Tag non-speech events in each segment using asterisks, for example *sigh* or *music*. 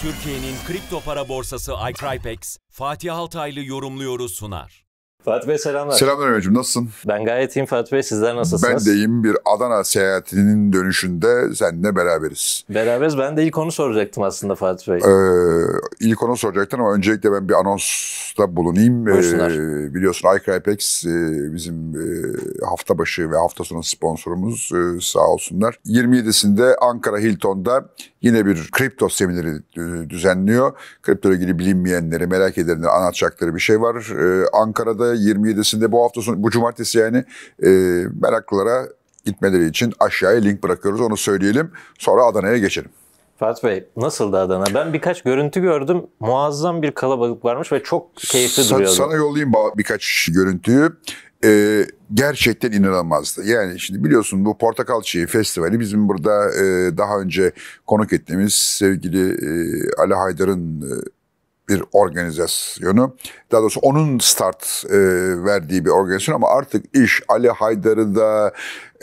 Türkiye'nin kripto para borsası iCrypex, Fatih Altaylı yorumluyoruz sunar. Fatih Bey selamlar. Selamlar Ömer'cim nasılsın? Ben gayet iyiyim Fatih Bey sizler nasılsınız? Ben deyim bir Adana seyahatinin dönüşünde seninle beraberiz. Beraberiz ben de ilk onu soracaktım aslında Fatih Bey. Ee, ilk onu soracaktın ama öncelikle ben bir anonsta bulunayım. Ee, biliyorsun iCrypex e, bizim e, hafta başı ve hafta sonu sponsorumuz e, sağ olsunlar. 27'sinde Ankara Hilton'da yine bir kripto semineri e, düzenliyor. Kripto ile ilgili bilinmeyenleri, merak edenleri anlatacakları bir şey var. Ee, Ankara'da 27'sinde bu hafta sonu, bu cumartesi yani e, meraklılara gitmeleri için aşağıya link bırakıyoruz. Onu söyleyelim. Sonra Adana'ya geçelim. Fatih Bey nasıldı Adana? Ben birkaç görüntü gördüm. Muazzam bir kalabalık varmış ve çok keyifli Sa- duruyordu. Sana yollayayım birkaç görüntüyü. Ee, gerçekten inanılmazdı. Yani şimdi biliyorsun bu Portakal Çiği Festivali bizim burada e, daha önce konuk ettiğimiz sevgili e, Ali Haydar'ın e, bir organizasyonu. Daha doğrusu onun start e, verdiği bir organizasyon ama artık iş Ali Haydar'ı da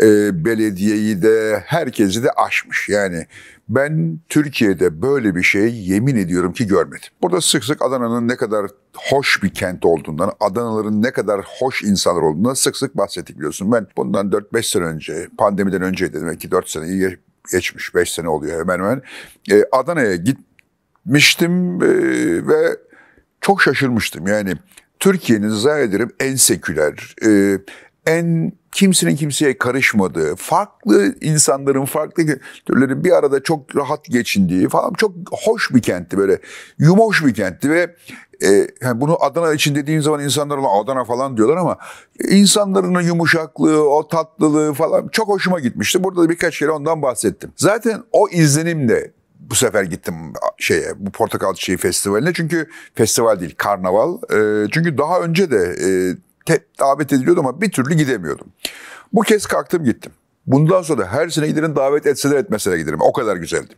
e, belediyeyi de herkesi de aşmış. Yani ben Türkiye'de böyle bir şey yemin ediyorum ki görmedim. Burada sık sık Adana'nın ne kadar hoş bir kent olduğundan, Adanaların ne kadar hoş insanlar olduğundan sık sık bahsettik biliyorsun. Ben bundan 4-5 sene önce, pandemiden önce dedim ki 4 sene geçmiş, 5 sene oluyor hemen hemen. E, Adana'ya git gitmiştim e, ve çok şaşırmıştım. Yani Türkiye'nin zannederim en seküler, e, en kimsenin kimseye karışmadığı, farklı insanların farklı türlerin bir arada çok rahat geçindiği falan çok hoş bir kentti böyle yumoş bir kentti ve e, yani bunu Adana için dediğin zaman insanlar Adana falan diyorlar ama insanların yumuşaklığı, o tatlılığı falan çok hoşuma gitmişti. Burada da birkaç kere ondan bahsettim. Zaten o izlenimle bu sefer gittim şeye bu Portakal Çiçeği Festivali'ne çünkü festival değil karnaval. E, çünkü daha önce de e, te, davet ediliyordum ama bir türlü gidemiyordum. Bu kez kalktım gittim. Bundan sonra da her sene giderim davet etseler etmeseler giderim. O kadar güzeldi.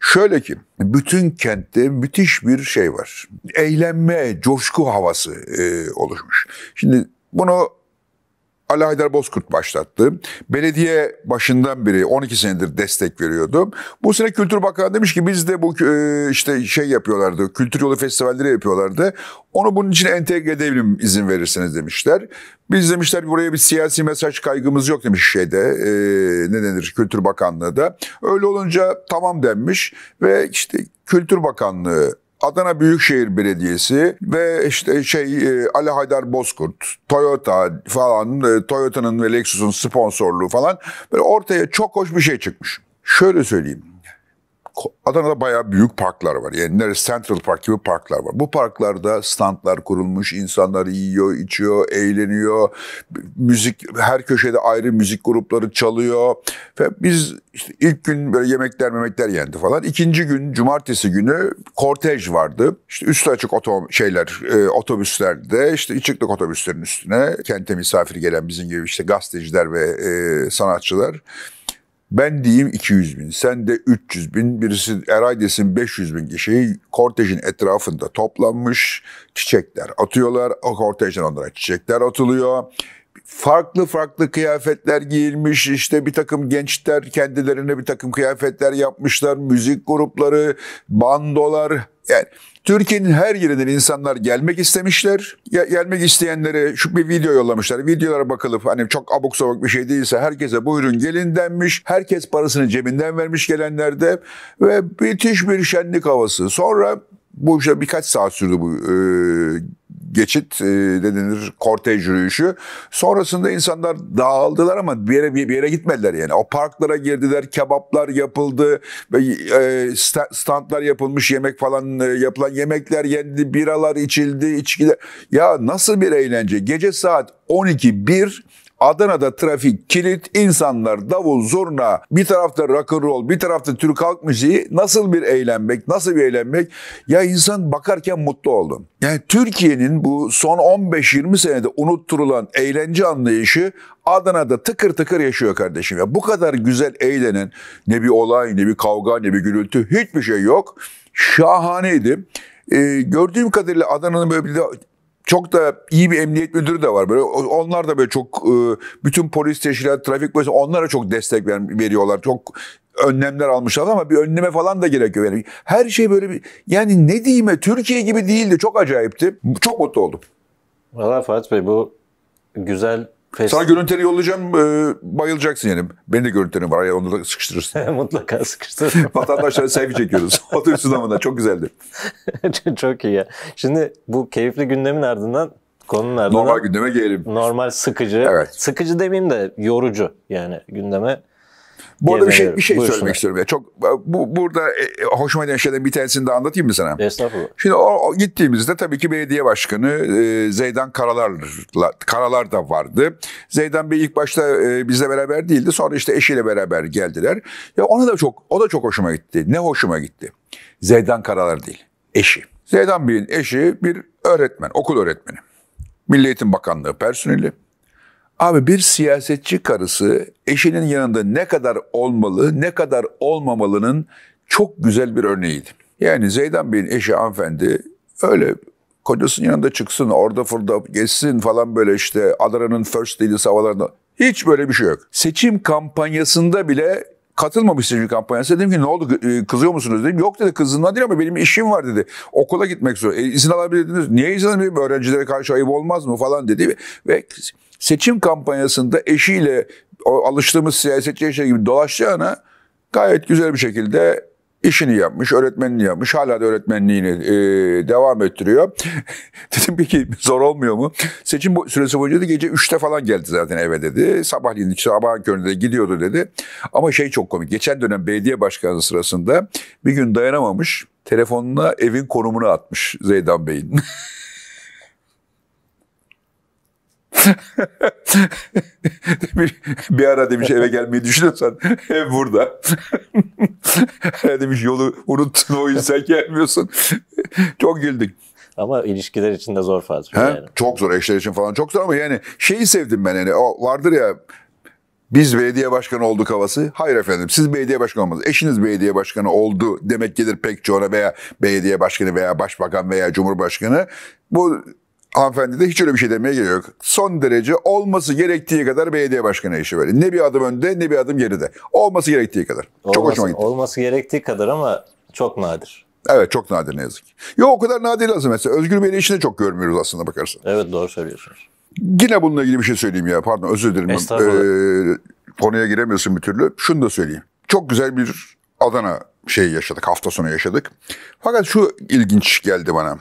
Şöyle ki bütün kentte müthiş bir şey var. Eğlenme, coşku havası e, oluşmuş. Şimdi bunu Ali Haydar Bozkurt başlattı. Belediye başından biri 12 senedir destek veriyordu. Bu sene Kültür Bakanı demiş ki biz de bu e, işte şey yapıyorlardı. Kültür yolu festivalleri yapıyorlardı. Onu bunun için entegre edelim izin verirseniz demişler. Biz demişler buraya bir siyasi mesaj kaygımız yok demiş şeyde e, ne denir Kültür Bakanlığı da. Öyle olunca tamam denmiş ve işte Kültür Bakanlığı Adana Büyükşehir Belediyesi ve işte şey e, Ali Haydar Bozkurt, Toyota falan, e, Toyota'nın ve Lexus'un sponsorluğu falan böyle ortaya çok hoş bir şey çıkmış. Şöyle söyleyeyim. Adana'da bayağı büyük parklar var. Yani neresi Central Park gibi parklar var. Bu parklarda standlar kurulmuş, insanlar yiyor, içiyor, eğleniyor. Müzik, her köşede ayrı müzik grupları çalıyor. Ve biz işte ilk gün böyle yemekler memekler yendi falan. İkinci gün, cumartesi günü kortej vardı. İşte üstü açık otom şeyler, e, otobüslerde işte çıktık otobüslerin üstüne. Kente misafir gelen bizim gibi işte gazeteciler ve e, sanatçılar. Ben diyeyim 200 bin, sen de 300 bin, birisi Eray desin 500 bin kişiyi kortejin etrafında toplanmış çiçekler atıyorlar. O kortejden onlara çiçekler atılıyor farklı farklı kıyafetler giyilmiş işte bir takım gençler kendilerine bir takım kıyafetler yapmışlar müzik grupları bandolar yani Türkiye'nin her yerinden insanlar gelmek istemişler. Ya, gelmek isteyenlere şu bir video yollamışlar. Videolara bakılıp hani çok abuk sabuk bir şey değilse herkese buyurun gelin denmiş. Herkes parasını cebinden vermiş gelenlerde ve müthiş bir şenlik havası. Sonra bu işte birkaç saat sürdü bu e, geçit e, denir kortej yürüyüşü. Sonrasında insanlar dağıldılar ama bir yere bir, yere gitmediler yani. O parklara girdiler, kebaplar yapıldı, e, standlar yapılmış, yemek falan e, yapılan yemekler yendi, biralar içildi, içkiler. Ya nasıl bir eğlence? Gece saat 12 1 Adana'da trafik kilit, insanlar davul, zurna, bir tarafta rock roll, bir tarafta Türk halk müziği nasıl bir eğlenmek, nasıl bir eğlenmek? Ya insan bakarken mutlu oldum. Yani Türkiye'nin bu son 15-20 senede unutturulan eğlence anlayışı Adana'da tıkır tıkır yaşıyor kardeşim. Ya bu kadar güzel eğlenen ne bir olay, ne bir kavga, ne bir gürültü hiçbir şey yok. Şahaneydi. Ee, gördüğüm kadarıyla Adana'nın böyle bir çok da iyi bir emniyet müdürü de var böyle. Onlar da böyle çok e, bütün polis teşkilat, trafik polisi onlara çok destek veriyorlar. Çok önlemler almışlar ama bir önleme falan da gerekiyor. Yani her şey böyle bir yani ne diyeyim Türkiye gibi değildi. Çok acayipti. Çok mutlu oldum. Valla Fatih Bey bu güzel Fest. Sana görüntüleri yollayacağım. E, bayılacaksın yani. Benim de görüntülerim var. Ya, onu da sıkıştırırsın. *laughs* Mutlaka sıkıştırırım. *laughs* Vatandaşlara selfie çekiyoruz. *laughs* Otobüs sınavında. Çok güzeldi. Çok iyi ya. Şimdi bu keyifli gündemin ardından konunun ardından... Normal gündeme gelelim. Normal sıkıcı. Evet. Sıkıcı demeyeyim de yorucu yani gündeme bu arada bir şey, bir şey söylemek istiyorum. Ya. Çok bu, Burada e, hoşuma giden şeyden bir tanesini de anlatayım mı sana? Estağfurullah. Şimdi o, gittiğimizde tabii ki belediye başkanı e, Zeydan Karalar'la, Karalar da vardı. Zeydan Bey ilk başta e, bizle beraber değildi. Sonra işte eşiyle beraber geldiler. Ya ona da çok o da çok hoşuma gitti. Ne hoşuma gitti? Zeydan Karalar değil, eşi. Zeydan Bey'in eşi bir öğretmen, okul öğretmeni. Milli Eğitim Bakanlığı personeli. Abi bir siyasetçi karısı eşinin yanında ne kadar olmalı, ne kadar olmamalının çok güzel bir örneğiydi. Yani Zeydan Bey'in eşi hanımefendi öyle kocasının yanında çıksın, orada fırda geçsin falan böyle işte Adana'nın First Ladies havalarında. Hiç böyle bir şey yok. Seçim kampanyasında bile katılmamış seçim kampanyasına. Dedim ki ne oldu e, kızıyor musunuz dedim. Yok dedi kızından değil ama benim işim var dedi. Okula gitmek zor. E, izin alabilirdiniz. Niye izin alabilirim? Öğrencilere karşı ayıp olmaz mı falan dedi. Ve seçim kampanyasında eşiyle o alıştığımız siyasetçi eşi gibi dolaşacağına gayet güzel bir şekilde işini yapmış, öğretmenliğini yapmış. Hala da öğretmenliğini e, devam ettiriyor. *laughs* Dedim peki zor olmuyor mu? Seçim süresi boyunca da gece 3'te falan geldi zaten eve dedi. Sabahleyin sabah köründe de gidiyordu dedi. Ama şey çok komik. Geçen dönem belediye başkanı sırasında bir gün dayanamamış. Telefonuna evin konumunu atmış Zeydan Bey'in. *laughs* bir, *laughs* bir ara demiş eve gelmeyi düşünüyorsan *laughs* ev burada. *laughs* demiş yolu unuttun o yüzden gelmiyorsun. Çok güldük. Ama ilişkiler için de zor fazla. Yani. Çok zor eşler için falan çok zor ama yani şeyi sevdim ben yani o vardır ya biz belediye başkanı olduk havası. Hayır efendim siz belediye başkanı olmadınız. Eşiniz belediye başkanı oldu demek gelir pek çoğuna veya belediye başkanı veya başbakan veya cumhurbaşkanı. Bu hanımefendi de hiç öyle bir şey demeye gerek yok. Son derece olması gerektiği kadar belediye başkanı işi böyle. Ne bir adım önde ne bir adım geride. Olması gerektiği kadar. Olması, çok hoşuma gitti. Olması gerektiği kadar ama çok nadir. Evet çok nadir ne yazık ki. Yo o kadar nadir lazım mesela. Özgür Bey'in işini çok görmüyoruz aslında bakarsın. Evet doğru söylüyorsunuz. Yine bununla ilgili bir şey söyleyeyim ya pardon özür dilerim. Estağfurullah. Ee, konuya giremiyorsun bir türlü. Şunu da söyleyeyim. Çok güzel bir Adana şeyi yaşadık hafta sonu yaşadık. Fakat şu ilginç geldi bana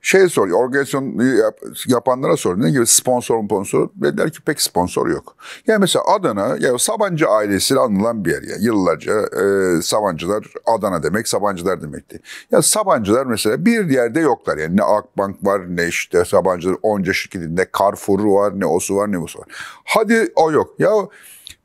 şey soruyor, organizasyon yap, yapanlara soruyor. Ne gibi sponsor mu sponsor? Dediler ki pek sponsor yok. Yani mesela Adana, ya Sabancı ailesiyle anılan bir yer. Yani yıllarca e, Sabancılar Adana demek, Sabancılar demekti. Ya Sabancılar mesela bir yerde yoklar. Yani ne Akbank var, ne işte Sabancılar onca şirketinde Carrefour var, ne osu var, ne busu var. Hadi o yok. Ya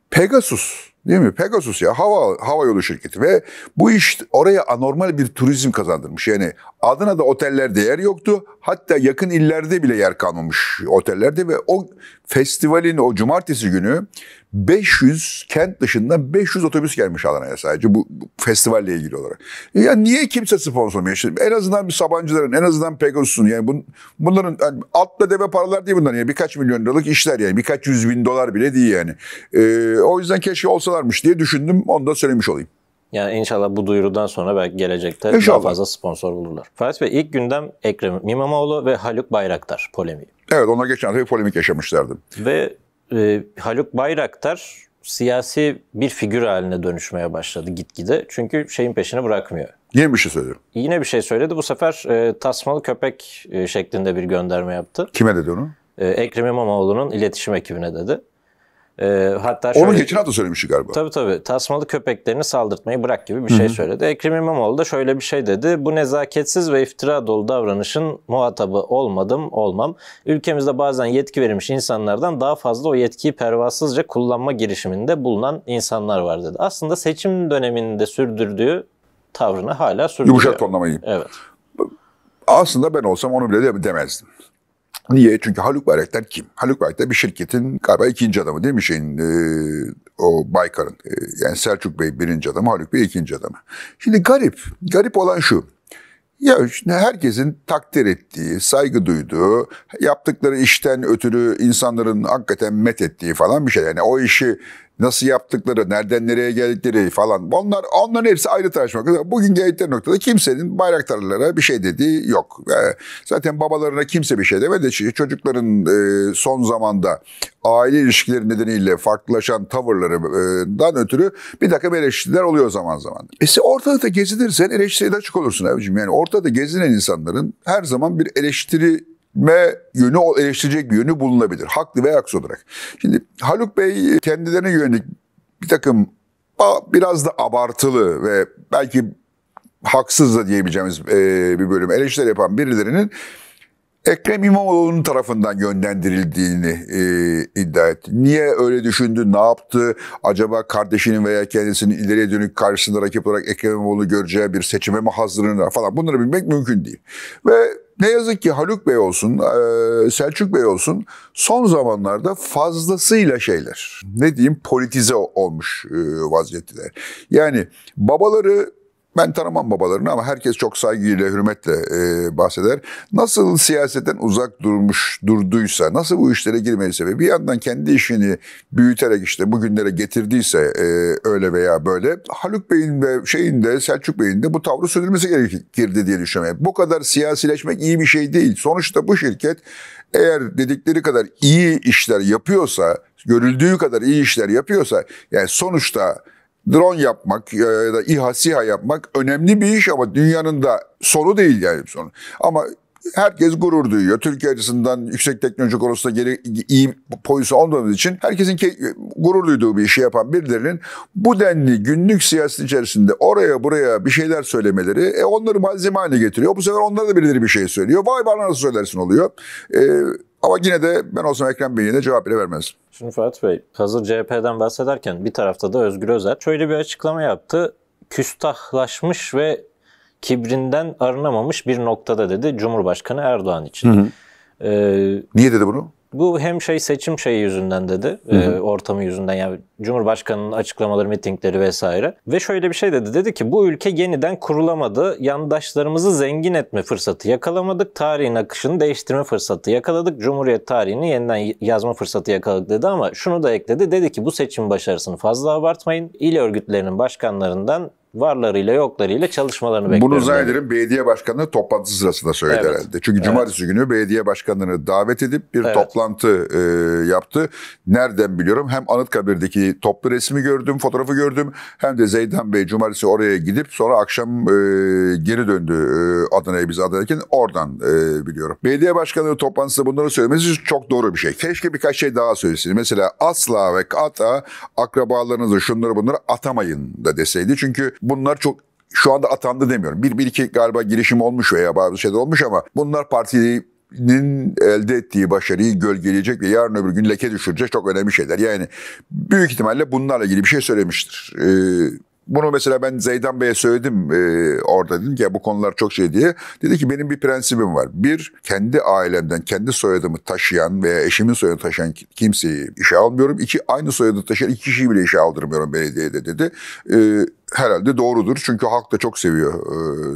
Pegasus Değil mi? Pegasus ya hava hava yolu şirketi ve bu iş oraya anormal bir turizm kazandırmış. Yani adına da otellerde yer yoktu. Hatta yakın illerde bile yer kalmamış otellerde ve o festivalin o cumartesi günü 500 kent dışından 500 otobüs gelmiş Adana'ya sadece bu, bu festivalle ilgili olarak. Ya niye kimse sponsormuyor? Şimdi en azından bir Sabancıların, en azından Pegasus'un yani bun, bunların yani altla debe paralar değil bunlar yani birkaç milyon liralık işler yani birkaç yüz bin dolar bile değil yani. Ee, o yüzden keşke olsalarmış diye düşündüm onu da söylemiş olayım. Yani inşallah bu duyurudan sonra belki gelecekte inşallah. daha fazla sponsor bulurlar. Fatih Bey ilk gündem Ekrem İmamoğlu ve Haluk Bayraktar polemiği. Evet onlar geçen hafta bir polemik yaşamışlardı. Ve e, Haluk Bayraktar siyasi bir figür haline dönüşmeye başladı gitgide. Çünkü şeyin peşini bırakmıyor. Yine bir şey söylüyor. Yine bir şey söyledi. Bu sefer e, tasmalı köpek e, şeklinde bir gönderme yaptı. Kime dedi onu? E, Ekrem İmamoğlu'nun iletişim ekibine dedi. E, hatta şöyle, Onu geçen hafta söylemişti galiba. Tabii tabii. Tasmalı köpeklerini saldırtmayı bırak gibi bir şey Hı-hı. söyledi. Ekrem İmamoğlu da şöyle bir şey dedi. Bu nezaketsiz ve iftira dolu davranışın muhatabı olmadım, olmam. Ülkemizde bazen yetki verilmiş insanlardan daha fazla o yetkiyi pervasızca kullanma girişiminde bulunan insanlar var dedi. Aslında seçim döneminde sürdürdüğü tavrını hala sürdürüyor. Yumuşak tonlamayı. Evet. Aslında ben olsam onu bile demezdim. Niye? Çünkü Haluk Bayraktar kim? Haluk Bayraktar bir şirketin galiba ikinci adamı değil mi şeyin e, o Baykar'ın. E, yani Selçuk Bey birinci adamı, Haluk Bey ikinci adamı. Şimdi garip, garip olan şu. Ya işte herkesin takdir ettiği, saygı duyduğu, yaptıkları işten ötürü insanların hakikaten met ettiği falan bir şey. Yani o işi nasıl yaptıkları, nereden nereye geldikleri falan. Onlar onların hepsi ayrı tartışma. Bugün geldikleri noktada kimsenin bayraktarlara bir şey dediği yok. Ee, zaten babalarına kimse bir şey demedi. Çocukların e, son zamanda aile ilişkileri nedeniyle farklılaşan tavırlarından ötürü bir takım eleştiriler oluyor zaman zaman. E sen ortada gezinirsen eleştiriye de açık olursun abicim. Yani ortada gezinen insanların her zaman bir eleştiri me yönü eleştirecek bir yönü bulunabilir. Haklı veya haksız olarak. Şimdi Haluk Bey kendilerine yönelik bir takım biraz da abartılı ve belki haksız da diyebileceğimiz e, bir bölüm eleştiri yapan birilerinin Ekrem İmamoğlu'nun tarafından yönlendirildiğini e, iddia etti. Niye öyle düşündü, ne yaptı? Acaba kardeşinin veya kendisinin ileriye dönük karşısında rakip olarak Ekrem İmamoğlu göreceği bir seçime mi hazırlanır falan bunları bilmek mümkün değil. Ve ne yazık ki Haluk Bey olsun, Selçuk Bey olsun son zamanlarda fazlasıyla şeyler. Ne diyeyim politize olmuş vaziyetteler. Yani babaları ben tanımam babalarını ama herkes çok saygıyla, hürmetle e, bahseder. Nasıl siyasetten uzak durmuş, durduysa, nasıl bu işlere girmeyse ve bir yandan kendi işini büyüterek işte bugünlere getirdiyse e, öyle veya böyle Haluk Bey'in ve şeyin de Selçuk Bey'in de bu tavrı sürdürmesi gerekirdi diye düşünüyorum. Bu kadar siyasileşmek iyi bir şey değil. Sonuçta bu şirket eğer dedikleri kadar iyi işler yapıyorsa, görüldüğü kadar iyi işler yapıyorsa yani sonuçta drone yapmak e, ya da İHA, SİHA yapmak önemli bir iş ama dünyanın da sonu değil yani sonu. Ama herkes gurur duyuyor. Türkiye açısından yüksek teknoloji konusunda geri, iyi pozisyon olmadığımız için herkesin ke- gurur duyduğu bir işi yapan birilerinin bu denli günlük siyaset içerisinde oraya buraya bir şeyler söylemeleri e, onları malzeme haline getiriyor. Bu sefer onlara da birileri bir şey söylüyor. Vay bana nasıl söylersin oluyor. E, ama yine de ben olsam Ekrem Bey'e de cevap bile vermez. Şimdi Ferhat Bey, hazır CHP'den bahsederken bir tarafta da Özgür Özel şöyle bir açıklama yaptı. Küstahlaşmış ve kibrinden arınamamış bir noktada dedi Cumhurbaşkanı Erdoğan için. Hı hı. Ee, Niye dedi bunu? Bu hem şey seçim şeyi yüzünden dedi. Hı hı. E, ortamı yüzünden yani Cumhurbaşkanının açıklamaları, mitingleri vesaire. Ve şöyle bir şey dedi. Dedi ki bu ülke yeniden kurulamadı. Yandaşlarımızı zengin etme fırsatı yakalamadık. Tarihin akışını değiştirme fırsatı yakaladık. Cumhuriyet tarihini yeniden yazma fırsatı yakaladık dedi ama şunu da ekledi. Dedi ki bu seçim başarısını fazla abartmayın. İl örgütlerinin başkanlarından varlarıyla yoklarıyla çalışmalarını bekliyorum. Bunu Zahidin'in belediye başkanı toplantısı sırasında söyledi evet. herhalde. Çünkü evet. cumartesi günü belediye başkanını davet edip bir evet. toplantı e, yaptı. Nereden biliyorum? Hem Anıtkabir'deki toplu resmi gördüm, fotoğrafı gördüm. Hem de Zeydan Bey cumartesi oraya gidip sonra akşam e, geri döndü e, Adana'ya biz Adana'dayken oradan e, biliyorum. Belediye başkanı toplantısında bunları söylemesi çok doğru bir şey. Keşke birkaç şey daha söylesin. Mesela asla ve kata akrabalarınızı şunları bunları atamayın da deseydi. Çünkü bunlar çok şu anda atandı demiyorum. Bir, bir iki galiba girişim olmuş veya bazı şeyler olmuş ama bunlar partinin elde ettiği başarıyı gölgeleyecek ve yarın öbür gün leke düşürecek çok önemli şeyler. Yani büyük ihtimalle bunlarla ilgili bir şey söylemiştir. Ee, bunu mesela ben Zeydan Bey'e söyledim e, orada dedim ki ya bu konular çok şey diye. Dedi ki benim bir prensibim var. Bir, kendi ailemden kendi soyadımı taşıyan veya eşimin soyadını taşıyan kimseyi işe almıyorum. İki, aynı soyadı taşıyan iki kişiyi bile işe aldırmıyorum belediyede dedi. E, herhalde doğrudur. Çünkü halk da çok seviyor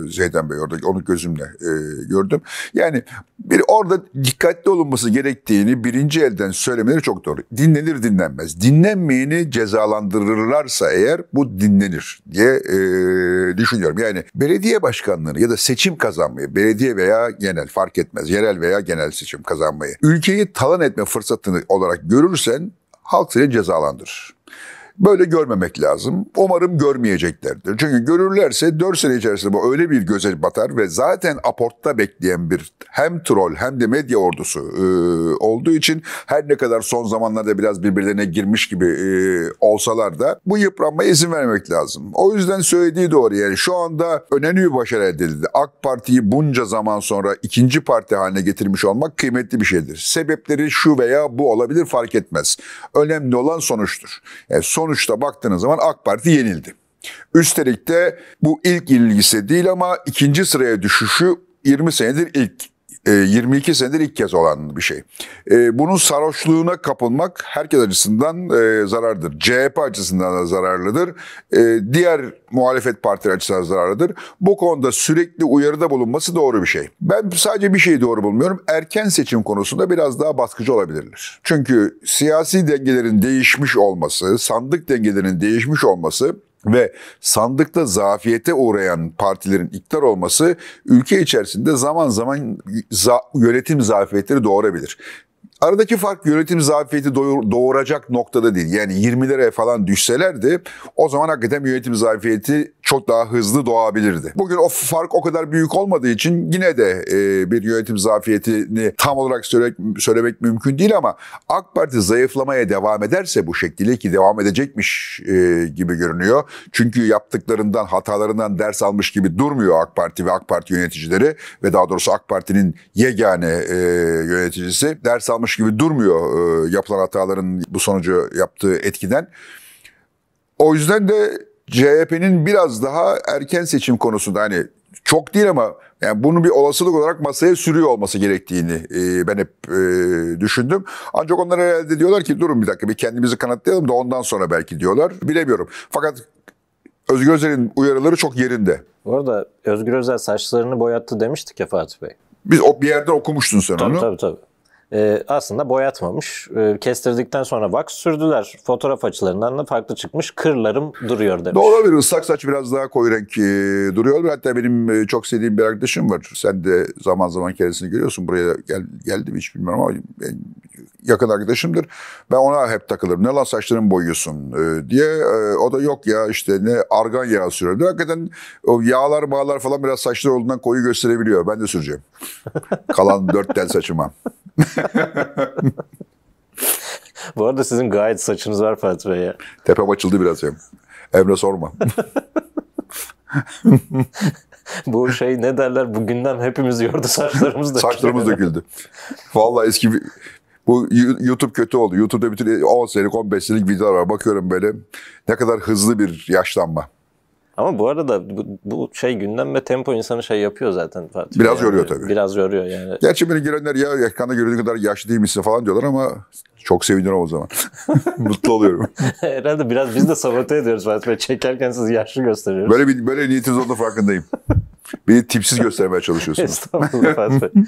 e, Zeydan Bey orada. Onu gözümle e, gördüm. Yani bir orada dikkatli olunması gerektiğini birinci elden söylemeleri çok doğru. Dinlenir dinlenmez. Dinlenmeyeni cezalandırırlarsa eğer bu dinlenir diye e, düşünüyorum. Yani belediye başkanlığını ya da seçim kazanmayı, belediye veya genel fark etmez. Yerel veya genel seçim kazanmayı. Ülkeyi talan etme fırsatını olarak görürsen halk seni cezalandırır. Böyle görmemek lazım. Umarım görmeyeceklerdir. Çünkü görürlerse 4 sene içerisinde bu öyle bir göze batar ve zaten aportta bekleyen bir hem troll hem de medya ordusu e, olduğu için her ne kadar son zamanlarda biraz birbirlerine girmiş gibi e, olsalar da bu yıpranma izin vermek lazım. O yüzden söylediği doğru yani şu anda önemli bir başarı elde edildi. AK Parti'yi bunca zaman sonra ikinci parti haline getirmiş olmak kıymetli bir şeydir. Sebepleri şu veya bu olabilir fark etmez. Önemli olan sonuçtur. Yani e, sonuç sonuçta baktığınız zaman AK Parti yenildi. Üstelik de bu ilk ilgisi değil ama ikinci sıraya düşüşü 20 senedir ilk 22 e, senedir ilk kez olan bir şey. E, bunun sarhoşluğuna kapılmak herkes açısından e, zarardır. CHP açısından da zararlıdır. diğer muhalefet partileri açısından zararlıdır. Bu konuda sürekli uyarıda bulunması doğru bir şey. Ben sadece bir şeyi doğru bulmuyorum. Erken seçim konusunda biraz daha baskıcı olabilirler. Çünkü siyasi dengelerin değişmiş olması, sandık dengelerinin değişmiş olması ve sandıkta zafiyete uğrayan partilerin iktidar olması ülke içerisinde zaman zaman za yönetim zafiyetleri doğurabilir. Aradaki fark yönetim zafiyeti doğuracak noktada değil. Yani 20 liraya falan düşselerdi o zaman hakikaten yönetim zafiyeti çok daha hızlı doğabilirdi. Bugün o fark o kadar büyük olmadığı için yine de e, bir yönetim zafiyetini tam olarak söylemek, söylemek mümkün değil ama AK Parti zayıflamaya devam ederse bu şekilde ki devam edecekmiş e, gibi görünüyor. Çünkü yaptıklarından, hatalarından ders almış gibi durmuyor AK Parti ve AK Parti yöneticileri ve daha doğrusu AK Parti'nin yegane e, yöneticisi ders almış olmuş gibi durmuyor e, yapılan hataların bu sonucu yaptığı etkiden. O yüzden de CHP'nin biraz daha erken seçim konusunda hani çok değil ama yani bunu bir olasılık olarak masaya sürüyor olması gerektiğini e, ben hep e, düşündüm. Ancak onlar herhalde diyorlar ki durun bir dakika bir kendimizi kanıtlayalım da ondan sonra belki diyorlar. Bilemiyorum. Fakat Özgür Özel'in uyarıları çok yerinde. Bu arada Özgür Özel saçlarını boyattı demiştik ya Fatih Bey. Biz o bir yerde okumuştun sen tabii, onu. Tabii tabii e, aslında boyatmamış. E, kestirdikten sonra wax sürdüler. Fotoğraf açılarından da farklı çıkmış. Kırlarım duruyor demiş. Doğru bir ıslak saç biraz daha koyu renk e, duruyor. Hatta benim e, çok sevdiğim bir arkadaşım var. Sen de zaman zaman kendisini görüyorsun. Buraya gel, geldi mi hiç bilmiyorum ama ben, yakın arkadaşımdır. Ben ona hep takılırım. Ne lan saçlarını boyuyorsun e, diye. E, o da yok ya işte ne argan yağı sürüyor. Hakikaten o yağlar bağlar falan biraz saçlar olduğundan koyu gösterebiliyor. Ben de süreceğim. *laughs* Kalan dört tel saçıma. *laughs* *laughs* Bu arada sizin gayet saçınız var Fatih Bey ya. Tepem açıldı biraz ya. Emre sorma. *laughs* Bu şey ne derler bu gündem hepimiz yordu saçlarımız döküldü. Saçlarımız döküldü. Vallahi eski bir... Bu YouTube kötü oldu. YouTube'da bütün 10 senelik 15 senelik videolar var. Bakıyorum böyle ne kadar hızlı bir yaşlanma. Ama bu arada bu, bu şey gündem ve tempo insanı şey yapıyor zaten Fatih. Biraz yani, yoruyor tabii. Biraz yoruyor yani. Gerçi beni görenler ya Ekkan'da gördüğü kadar yaşlı değil misin falan diyorlar ama çok seviniyorum o zaman. *laughs* Mutlu oluyorum. *laughs* Herhalde biraz biz de sabote ediyoruz Fatih Bey. Çekerken siz yaşlı gösteriyorsunuz. Böyle bir böyle niyetiniz olduğunu farkındayım. Beni tipsiz göstermeye çalışıyorsunuz. Estağfurullah Fatih Bey. *laughs*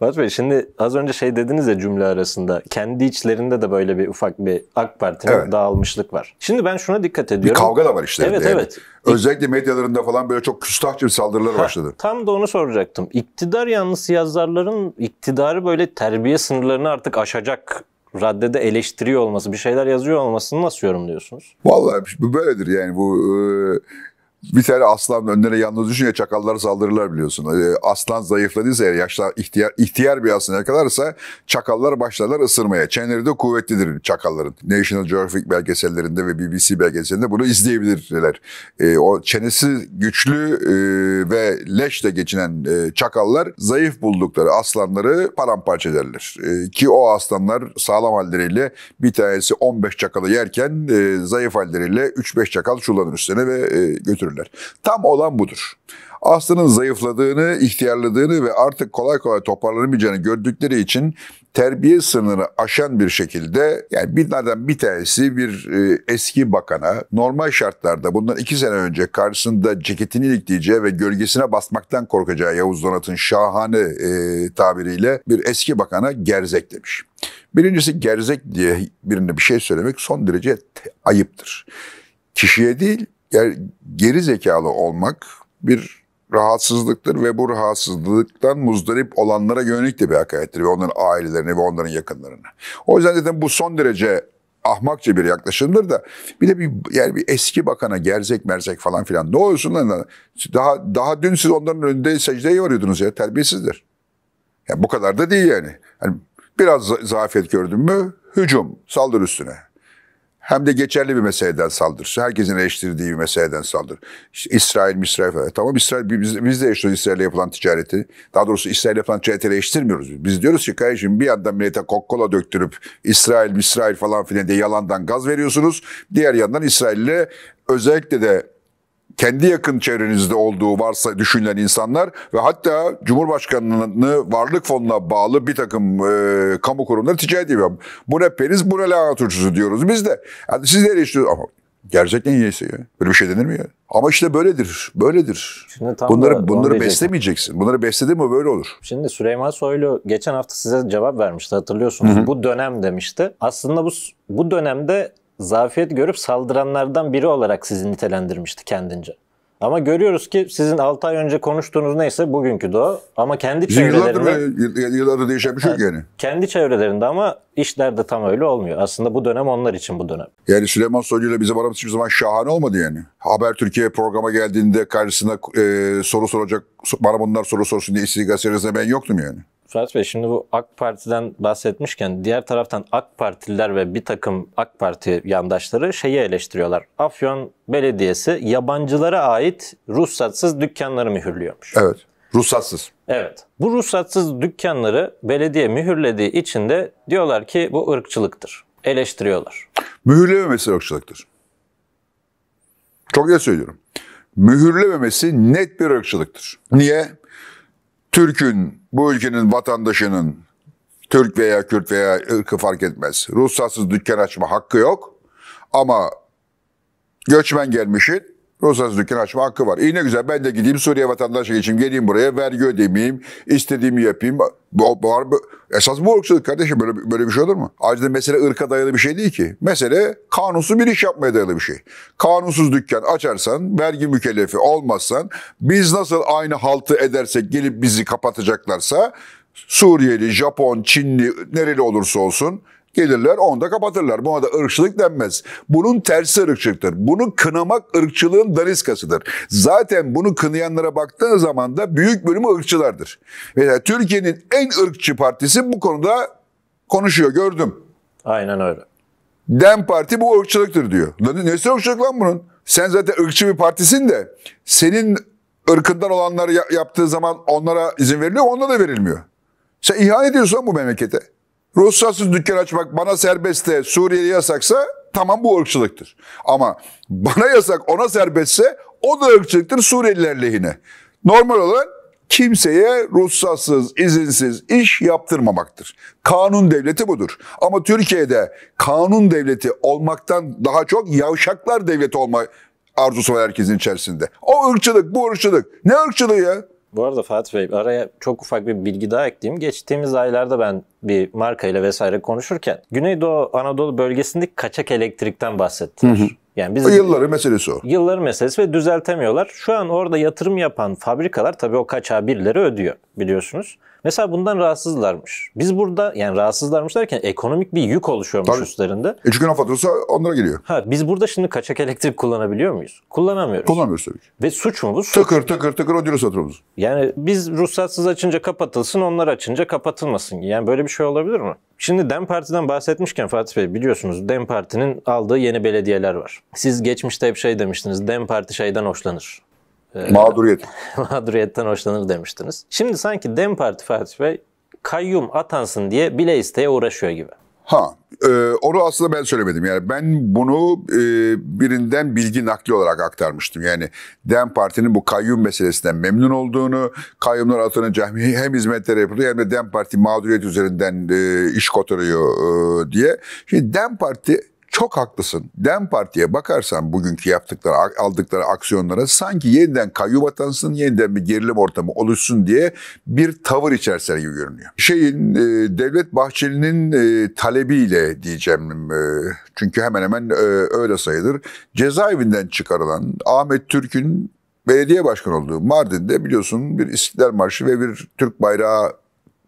Fatih Bey şimdi az önce şey dediniz ya cümle arasında. Kendi içlerinde de böyle bir ufak bir AK Parti'nin evet. dağılmışlık var. Şimdi ben şuna dikkat ediyorum. Bir kavga da var işte. Evet yani. evet. Özellikle medyalarında falan böyle çok küstahça bir saldırılar ha, başladı. Tam da onu soracaktım. İktidar yanlısı yazarların iktidarı böyle terbiye sınırlarını artık aşacak raddede eleştiriyor olması, bir şeyler yazıyor olmasını nasıl yorumluyorsunuz? Vallahi bu böyledir yani bu e, bir tane aslan önlerine yalnız düşünce çakallar saldırırlar biliyorsun. Ee, aslan zayıfladıysa eğer yaşta ihtiyar, ihtiyar bir aslan yakalarsa çakallar başlarlar ısırmaya. Çenleri de kuvvetlidir çakalların. National Geographic belgesellerinde ve BBC belgesellerinde bunu izleyebilirler. E, o çenesi güçlü e, ve leşle geçinen e, çakallar zayıf buldukları aslanları paramparça ederler. E, ki o aslanlar sağlam halleriyle bir tanesi 15 çakalı yerken e, zayıf halleriyle 3-5 çakal çullanır üstüne ve e, götürürler görürler. Tam olan budur. Aslının zayıfladığını, ihtiyarladığını ve artık kolay kolay toparlanamayacağını gördükleri için terbiye sınırını aşan bir şekilde yani binlerden bir tanesi bir e, eski bakana normal şartlarda bundan iki sene önce karşısında ceketini ilikleyeceği ve gölgesine basmaktan korkacağı Yavuz Donat'ın şahane e, tabiriyle bir eski bakana gerzek demiş. Birincisi gerzek diye birine bir şey söylemek son derece ayıptır. Kişiye değil geri zekalı olmak bir rahatsızlıktır ve bu rahatsızlıktan muzdarip olanlara yönelik de bir hakarettir ve onların ailelerini ve onların yakınlarını. O yüzden zaten bu son derece ahmakça bir yaklaşımdır da bir de bir yani bir eski bakana gerzek merzek falan filan ne olsun lan daha daha dün siz onların önünde secdeye varıyordunuz ya terbiyesizdir. Yani bu kadar da değil yani. yani biraz zafiyet gördün mü hücum saldır üstüne hem de geçerli bir meseleden saldır, Herkesin eleştirdiği bir meseleden saldır. İşte İsrail, İsrail falan. E, tamam İsrail, biz, biz de eleştiriyoruz İsrail'e yapılan ticareti. Daha doğrusu İsrail'e yapılan ticareti eleştirmiyoruz. Biz diyoruz ki kardeşim bir yandan millete kokkola döktürüp İsrail, İsrail falan filan diye yalandan gaz veriyorsunuz. Diğer yandan İsrail'le özellikle de kendi yakın çevrenizde olduğu varsa düşünülen insanlar ve hatta Cumhurbaşkanı'nı varlık fonuna bağlı bir takım e, kamu kurumları ticaret yapıyor. Bu ne periz, bu ne lanet uçusu diyoruz biz de. Yani siz de eleştiriyorsunuz ama gerçekten iyisi şey ya. Böyle bir şey denir mi ya? Ama işte böyledir, böyledir. Şimdi tam bunları bunları beslemeyeceksin. Bunları besledin mi böyle olur. Şimdi Süleyman Soylu geçen hafta size cevap vermişti hatırlıyorsunuz. Hı hı. Bu dönem demişti. Aslında bu bu dönemde zafiyet görüp saldıranlardan biri olarak sizi nitelendirmişti kendince. Ama görüyoruz ki sizin 6 ay önce konuştuğunuz neyse bugünkü de o. Ama kendi çevrelerinde... Yıllardır, yıllardır değişen bir şey yok yani. Kendi çevrelerinde ama işlerde tam öyle olmuyor. Aslında bu dönem onlar için bu dönem. Yani Süleyman Soylu ile bizim aramız hiçbir zaman şahane olmadı yani. Haber Türkiye programa geldiğinde karşısına e, soru soracak, bana bunlar soru sorsun diye İstiklal Serisi'ne ben yoktum yani. Fırat Bey şimdi bu AK Parti'den bahsetmişken diğer taraftan AK Partililer ve bir takım AK Parti yandaşları şeyi eleştiriyorlar. Afyon Belediyesi yabancılara ait ruhsatsız dükkanları mühürlüyormuş. Evet. Ruhsatsız. Evet. Bu ruhsatsız dükkanları belediye mühürlediği için de diyorlar ki bu ırkçılıktır. Eleştiriyorlar. Mühürlememesi ırkçılıktır. Çok net söylüyorum. Mühürlememesi net bir ırkçılıktır. Niye? Türk'ün bu ülkenin vatandaşının Türk veya Kürt veya ırkı fark etmez. Ruhsatsız dükkan açma hakkı yok. Ama göçmen gelmişin Ruhsatız dükkan açma hakkı var. İyi ne güzel ben de gideyim Suriye vatandaşı geçeyim geleyim buraya vergi ödemeyeyim istediğimi yapayım. Bu, bu, bu, esas bu ırkçılık kardeşim böyle, böyle bir şey olur mu? Ayrıca mesele ırka dayalı bir şey değil ki. Mesele kanunsuz bir iş yapmaya dayalı bir şey. Kanunsuz dükkan açarsan vergi mükellefi olmazsan biz nasıl aynı haltı edersek gelip bizi kapatacaklarsa Suriyeli, Japon, Çinli nereli olursa olsun Gelirler onda kapatırlar. Buna da ırkçılık denmez. Bunun tersi ırkçılıktır. Bunu kınamak ırkçılığın daniskasıdır. Zaten bunu kınayanlara baktığınız zaman da büyük bölümü ırkçılardır. Mesela Türkiye'nin en ırkçı partisi bu konuda konuşuyor gördüm. Aynen öyle. Dem Parti bu ırkçılıktır diyor. Lan nesi ırkçılık lan bunun? Sen zaten ırkçı bir partisin de senin ırkından olanları yaptığı zaman onlara izin veriliyor, onda da verilmiyor. Sen ihanet ediyorsun bu memlekete. Ruhsatsız dükkan açmak bana serbestse, Suriyeli yasaksa tamam bu ırkçılıktır. Ama bana yasak ona serbestse o da ırkçılıktır Suriyeliler lehine. Normal olan kimseye ruhsatsız, izinsiz iş yaptırmamaktır. Kanun devleti budur. Ama Türkiye'de kanun devleti olmaktan daha çok yavşaklar devleti olma arzusu var herkesin içerisinde. O ırkçılık, bu ırkçılık. Ne ırkçılığı ya? Bu arada Fatih Bey araya çok ufak bir bilgi daha ekleyeyim. Geçtiğimiz aylarda ben bir marka ile vesaire konuşurken Güneydoğu Anadolu bölgesindeki kaçak elektrikten bahsettiler. Hı hı. Yani biz yılları meselesi o. Yılları meselesi ve düzeltemiyorlar. Şu an orada yatırım yapan fabrikalar tabii o kaçağı birileri ödüyor biliyorsunuz. Mesela bundan rahatsızlarmış. Biz burada yani rahatsızlarmış derken ekonomik bir yük oluşuyormuş Tabii. üstlerinde. E çünkü ne faturası onlara geliyor. Ha, biz burada şimdi kaçak elektrik kullanabiliyor muyuz? Kullanamıyoruz. Kullanamıyoruz tabii ki. Ve suç mu bu? Suç. Tıkır tıkır tıkır ödülü satıyoruz. Yani biz ruhsatsız açınca kapatılsın, onlar açınca kapatılmasın. Yani böyle bir şey olabilir mi? Şimdi DEM Parti'den bahsetmişken Fatih Bey biliyorsunuz DEM Parti'nin aldığı yeni belediyeler var. Siz geçmişte hep şey demiştiniz DEM Parti şeyden hoşlanır. Ee, mağduriyet. *laughs* mağduriyetten hoşlanır demiştiniz. Şimdi sanki Dem Parti Fatih Bey kayyum atansın diye bile isteye uğraşıyor gibi. Ha, e, onu aslında ben söylemedim. Yani ben bunu e, birinden bilgi nakli olarak aktarmıştım. Yani DEM Parti'nin bu kayyum meselesinden memnun olduğunu, kayyumlar atanınca hem hizmetlere yapılıyor hem de DEM Parti mağduriyet üzerinden e, iş kotarıyor e, diye. Şimdi DEM Parti çok haklısın. Dem Parti'ye bakarsan bugünkü yaptıkları, aldıkları aksiyonlara sanki yeniden kayyum atansın, yeniden bir gerilim ortamı oluşsun diye bir tavır içerisinde gibi görünüyor. Şeyin, e, Devlet Bahçeli'nin e, talebiyle diyeceğim, e, çünkü hemen hemen e, öyle sayılır, cezaevinden çıkarılan Ahmet Türk'ün belediye başkanı olduğu Mardin'de biliyorsun bir İstiklal Marşı ve bir Türk bayrağı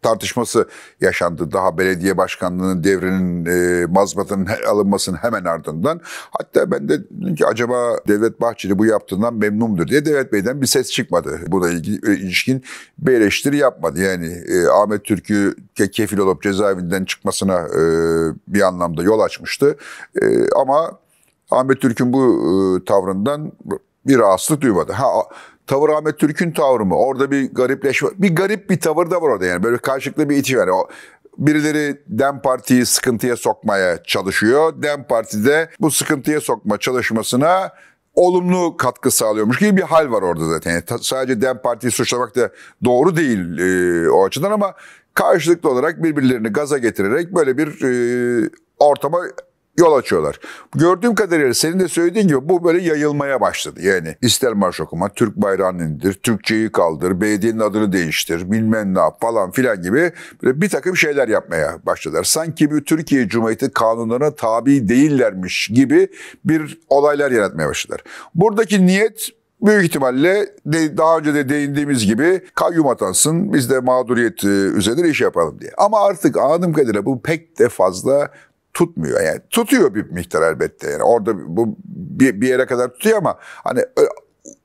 tartışması yaşandı. Daha belediye başkanlığının devrinin e, mazbatanın alınmasının hemen ardından. Hatta ben de dedim ki acaba Devlet Bahçeli bu yaptığından memnundur diye Devlet Bey'den bir ses çıkmadı. Buna e, ilişkin bir eleştiri yapmadı. Yani e, Ahmet Türk'ü ke kefil olup cezaevinden çıkmasına e, bir anlamda yol açmıştı. E, ama Ahmet Türk'ün bu e, tavrından bir rahatsızlık duymadı. Ha tavır Ahmet Türk'ün tavrı mı? Orada bir garipleşme, bir garip bir tavır da var orada yani. Böyle karşılıklı bir iti var. Yani o, birileri Dem Parti'yi sıkıntıya sokmaya çalışıyor. Dem Parti de bu sıkıntıya sokma çalışmasına olumlu katkı sağlıyormuş gibi bir hal var orada zaten. Yani sadece Dem Parti'yi suçlamak da doğru değil e, o açıdan ama karşılıklı olarak birbirlerini gaza getirerek böyle bir e, ortama yol açıyorlar. Gördüğüm kadarıyla senin de söylediğin gibi bu böyle yayılmaya başladı. Yani ister marş okuma, Türk bayrağını indir, Türkçeyi kaldır, belediyenin adını değiştir, bilmem ne yap falan filan gibi böyle bir takım şeyler yapmaya başladılar. Sanki bir Türkiye Cumhuriyeti kanunlarına tabi değillermiş gibi bir olaylar yaratmaya başladılar. Buradaki niyet Büyük ihtimalle de, daha önce de değindiğimiz gibi kayyum atansın biz de mağduriyet e, üzerine iş şey yapalım diye. Ama artık anladığım kadarıyla bu pek de fazla tutmuyor. Yani tutuyor bir miktar elbette. Yani orada bu bir, bir yere kadar tutuyor ama hani e,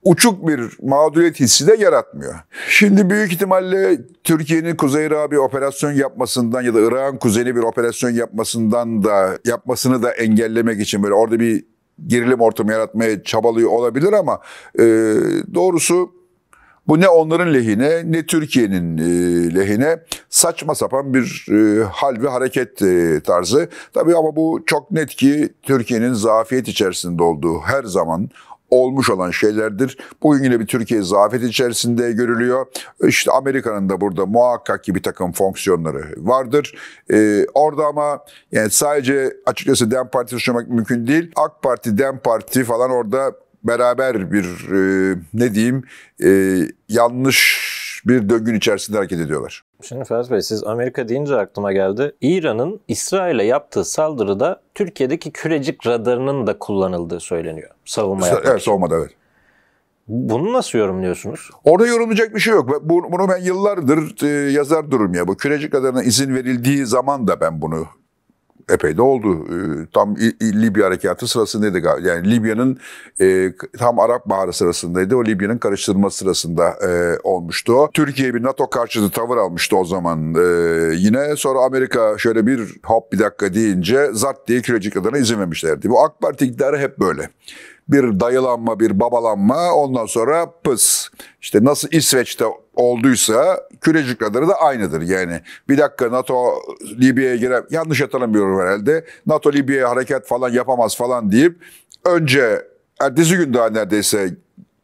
uçuk bir mağduriyet hissi de yaratmıyor. Şimdi büyük ihtimalle Türkiye'nin Kuzey Irak'a bir operasyon yapmasından ya da Irak'ın kuzeyine bir operasyon yapmasından da yapmasını da engellemek için böyle orada bir gerilim ortamı yaratmaya çabalıyor olabilir ama e, doğrusu bu ne onların lehine ne Türkiye'nin e, lehine saçma sapan bir e, hal ve hareket e, tarzı. Tabii ama bu çok net ki Türkiye'nin zafiyet içerisinde olduğu her zaman olmuş olan şeylerdir. Bugün yine bir Türkiye zafiyet içerisinde görülüyor. İşte Amerika'nın da burada muhakkak ki bir takım fonksiyonları vardır. Ee, orada ama yani sadece açıkçası DEM Partisi suçlamak mümkün değil. AK Parti, DEM Parti falan orada beraber bir e, ne diyeyim e, yanlış bir döngün içerisinde hareket ediyorlar. Şimdi Ferhat Bey siz Amerika deyince aklıma geldi. İran'ın İsrail'e yaptığı saldırıda Türkiye'deki kürecik radarının da kullanıldığı söyleniyor. Savunma yapmak Evet savunmada evet. Bunu nasıl yorumluyorsunuz? Orada yorumlayacak bir şey yok. Bunu ben yıllardır e, yazar durum ya. Bu kürecik radarına izin verildiği zaman da ben bunu epey de oldu. Ee, tam Libya harekatı sırasındaydı galiba. Yani Libya'nın e, tam Arap Baharı sırasındaydı. O Libya'nın karıştırma sırasında e, olmuştu. Türkiye bir NATO karşıtı tavır almıştı o zaman. E, yine sonra Amerika şöyle bir hop bir dakika deyince zart diye kürecik adına izin vermişlerdi. Bu AK Parti iktidarı hep böyle bir dayılanma, bir babalanma ondan sonra pıs. İşte nasıl İsveç'te olduysa Kürecik radarı da aynıdır. Yani bir dakika NATO Libya'ya girer, yanlış hatırlamıyorum herhalde. NATO Libya'ya hareket falan yapamaz falan deyip önce ertesi gün daha neredeyse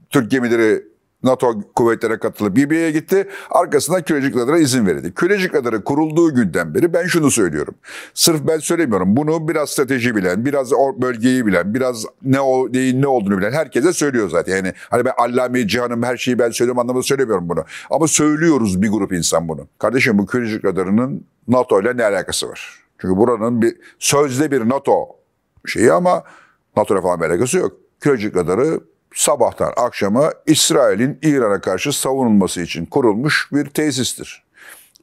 Türk gemileri NATO kuvvetlere katılıp Libya'ya gitti. Arkasından Kürecik Radar'a izin verildi. Kürecik Radar'ı kurulduğu günden beri ben şunu söylüyorum. Sırf ben söylemiyorum. Bunu biraz strateji bilen, biraz bölgeyi bilen, biraz ne o neyin ne olduğunu bilen herkese söylüyor zaten. Yani hani ben allame cihanım her şeyi ben söylüyorum anlamında söylemiyorum bunu. Ama söylüyoruz bir grup insan bunu. Kardeşim bu Kürecik Radar'ının NATO ile ne alakası var? Çünkü buranın bir sözde bir NATO şeyi ama NATO ile falan bir alakası yok. Kürecik Radar'ı sabahtan akşama İsrail'in İran'a karşı savunulması için kurulmuş bir tesistir.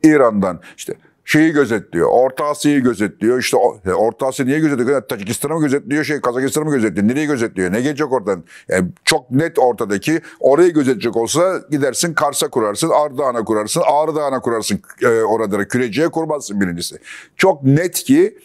İran'dan işte şeyi gözetliyor, Orta Asya'yı gözetliyor. İşte e, Orta Asya niye gözetliyor? Tacikistan'ı mı gözetliyor, şey Kazakistan'ı mı gözetliyor? Nereye gözetliyor? Ne gelecek oradan? Yani e, çok net ortadaki orayı gözetecek olsa gidersin Kars'a kurarsın, Ardahan'a kurarsın, Ağrı Dağı'na kurarsın e, oralara. Küreciye kurmazsın birincisi. Çok net ki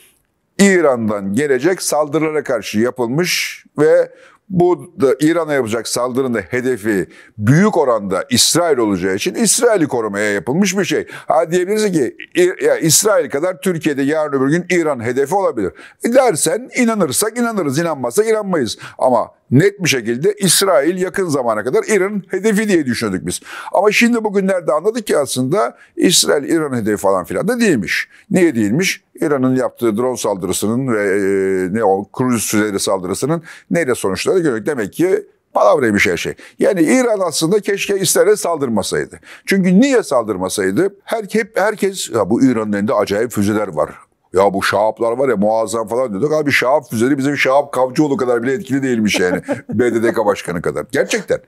İran'dan gelecek saldırılara karşı yapılmış ve bu da İran'a yapacak saldırının hedefi büyük oranda İsrail olacağı için İsrail'i korumaya yapılmış bir şey. Ha diyebiliriz ki ya İsrail kadar Türkiye'de yarın öbür gün İran hedefi olabilir. E dersen inanırsak inanırız, inanmazsak inanmayız. Ama net bir şekilde İsrail yakın zamana kadar İran'ın hedefi diye düşündük biz. Ama şimdi bugünlerde anladık ki aslında İsrail İran hedefi falan filan da değilmiş. Niye değilmiş? İran'ın yaptığı drone saldırısının ve e, ne o kruz füzeleri saldırısının neyle sonuçları gördük. Demek ki Palavraymış her şey, şey. Yani İran aslında keşke İsrail'e saldırmasaydı. Çünkü niye saldırmasaydı? Her, hep, herkes, ya bu İran'ın elinde acayip füzeler var. Ya bu Şahaplar var ya muazzam falan diyorduk. Abi Şahap füzeleri bizim Şahap Kavcıoğlu kadar bile etkili değilmiş yani. *laughs* BDDK başkanı kadar. Gerçekten.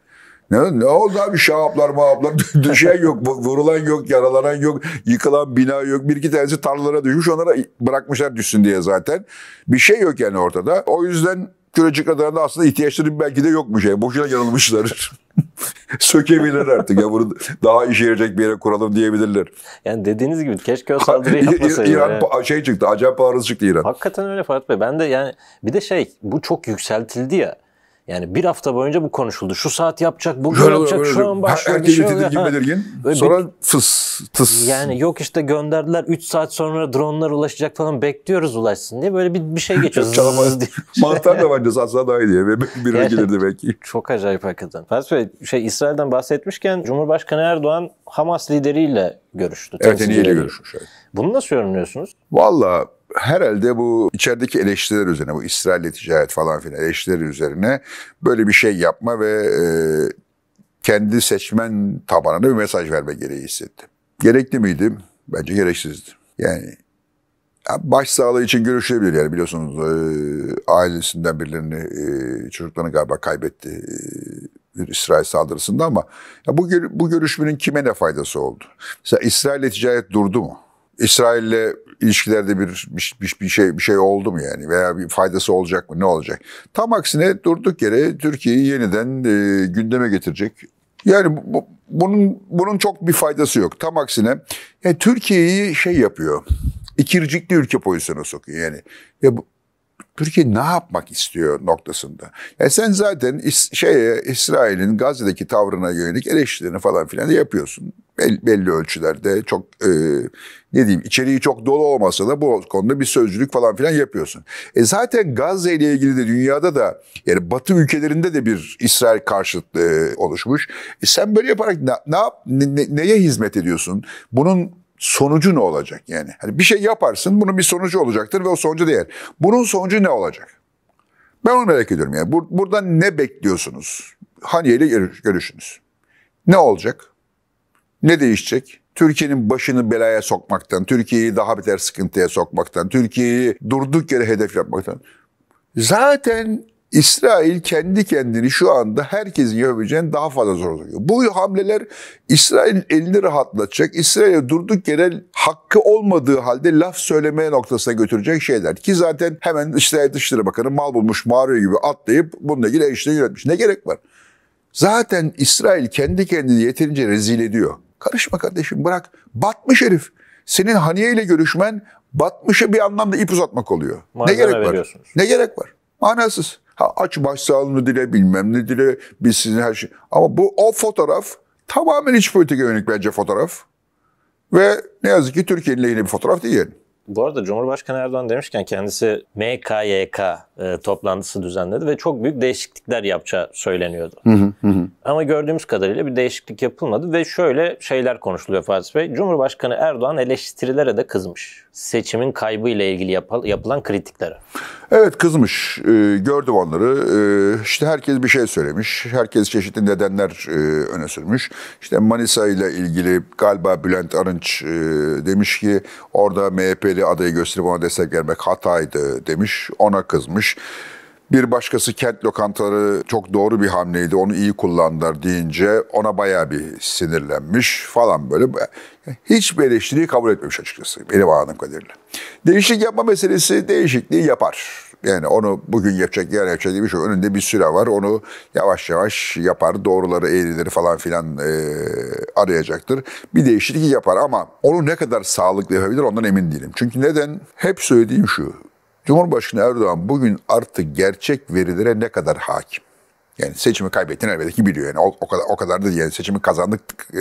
Ne, ne oldu abi şahaplar mağaplar düşen yok, vurulan yok, yaralanan yok, yıkılan bina yok. Bir iki tanesi tarlalara düşmüş onlara bırakmışlar düşsün diye zaten. Bir şey yok yani ortada. O yüzden Kürecik radarında aslında ihtiyaçları belki de yokmuş. Yani boşuna yanılmışlar. *laughs* Sökebilirler artık. Ya bunu daha işe yarayacak bir yere kuralım diyebilirler. Yani dediğiniz gibi keşke o saldırıyı yapmasaydı. İran yani. şey çıktı. Acayip pahalısı çıktı İran. Hakikaten öyle Fatih Bey. Ben de yani bir de şey bu çok yükseltildi ya. Yani bir hafta boyunca bu konuşuldu. Şu saat yapacak, bugün öyle, yapacak, öyle, şu an başlıyor. Erken şey tedirgin belirgin. Böyle sonra bir, fıs tıs. Yani yok işte gönderdiler 3 saat sonra dronelar ulaşacak falan bekliyoruz ulaşsın diye böyle bir, bir şey geçiyor. Çalama, *laughs* mantar da bence aslında daha iyi diye. Bir an gelirdi belki. *laughs* Çok acayip hakikaten. Fatih Bey şey İsrail'den bahsetmişken Cumhurbaşkanı Erdoğan Hamas lideriyle görüştü. Evet, ile görüşmüş. Evet. Bunu nasıl yorumluyorsunuz? Vallahi herhalde bu içerideki eleştiriler üzerine, bu İsrail ticaret falan filan eleştiriler üzerine böyle bir şey yapma ve e, kendi seçmen tabanına bir mesaj verme gereği hissettim. Gerekli miydi? Bence gereksizdi. Yani baş sağlığı için görüşülebilir yani biliyorsunuz e, ailesinden birilerini e, çocuklarını galiba kaybetti e, bir İsrail saldırısında ama ya bu, bu görüşmenin kime ne faydası oldu? Mesela İsrail'le ticaret durdu mu? İsrail'le ilişkilerde bir, bir, bir, şey bir şey oldu mu yani veya bir faydası olacak mı ne olacak? Tam aksine durduk yere Türkiye'yi yeniden e, gündeme getirecek. Yani bu, bunun bunun çok bir faydası yok. Tam aksine yani e, Türkiye'yi şey yapıyor. İkircikli ülke pozisyona sokuyor yani. Ya bu, Türkiye ne yapmak istiyor noktasında. Yani e, sen zaten is, şeye, İsrail'in Gazze'deki tavrına yönelik eleştirilerini falan filan yapıyorsun belli ölçülerde çok e, ne diyeyim içeriği çok dolu olmasa da bu konuda bir sözcülük falan filan yapıyorsun. E zaten Gazze ile ilgili de dünyada da yani Batı ülkelerinde de bir İsrail karşıtlığı e, oluşmuş. E sen böyle yaparak ne, ne ne, neye hizmet ediyorsun? Bunun sonucu ne olacak yani? Hani bir şey yaparsın bunun bir sonucu olacaktır ve o sonucu değer. Bunun sonucu ne olacak? Ben onu merak ediyorum yani. Bur buradan ne bekliyorsunuz? Hani ile görüşünüz. Ne olacak? Ne değişecek? Türkiye'nin başını belaya sokmaktan, Türkiye'yi daha beter sıkıntıya sokmaktan, Türkiye'yi durduk yere hedef yapmaktan. Zaten İsrail kendi kendini şu anda herkesin yapabileceğini daha fazla zor sokuyor. Bu hamleler İsrail'in elini rahatlatacak, İsrail'e durduk yere hakkı olmadığı halde laf söylemeye noktasına götürecek şeyler. Ki zaten hemen İsrail Dışişleri Bakanı mal bulmuş mağaraya gibi atlayıp bununla ilgili işleri yönetmiş. Ne gerek var? Zaten İsrail kendi kendini yeterince rezil ediyor. Karışma kardeşim bırak. Batmış herif. Senin Haniye ile görüşmen batmışa bir anlamda ip uzatmak oluyor. Malzeme ne gerek var? Ne gerek var? Manasız. Ha, aç başsağlığını dile bilmem ne dile biz sizin her şey. Ama bu o fotoğraf tamamen iç politika yönelik bence fotoğraf. Ve ne yazık ki Türkiye'nin lehine bir fotoğraf değil. Bu arada Cumhurbaşkanı Erdoğan demişken kendisi MKYK e, toplantısı düzenledi ve çok büyük değişiklikler yapacağı söyleniyordu. Hı hı hı. Ama gördüğümüz kadarıyla bir değişiklik yapılmadı ve şöyle şeyler konuşuluyor Fatih Bey. Cumhurbaşkanı Erdoğan eleştirilere de kızmış. Seçimin kaybı ile ilgili yap- yapılan kritiklere. Evet kızmış. Ee, gördüm onları. Ee, işte herkes bir şey söylemiş. Herkes çeşitli nedenler e, öne sürmüş. İşte Manisa ile ilgili galiba Bülent Arınç e, demiş ki orada MHP'li adayı gösterip ona destek vermek hataydı demiş. Ona kızmış yapmış. Bir başkası kent lokantaları çok doğru bir hamleydi. Onu iyi kullandılar deyince ona baya bir sinirlenmiş falan böyle. Hiçbir eleştiriyi kabul etmemiş açıkçası benim anladığım kadarıyla. Değişik yapma meselesi değişikliği yapar. Yani onu bugün yapacak, yarın yapacak diye bir şey. Önünde bir süre var. Onu yavaş yavaş yapar. Doğruları, eğrileri falan filan e, arayacaktır. Bir değişiklik yapar ama onu ne kadar sağlıklı yapabilir ondan emin değilim. Çünkü neden? Hep söylediğim şu. Cumhurbaşkanı Erdoğan bugün artık gerçek verilere ne kadar hakim? Yani seçimi kaybettiğini elbette ki biliyor. Yani o, o kadar o kadar da yani seçimi kazandık e,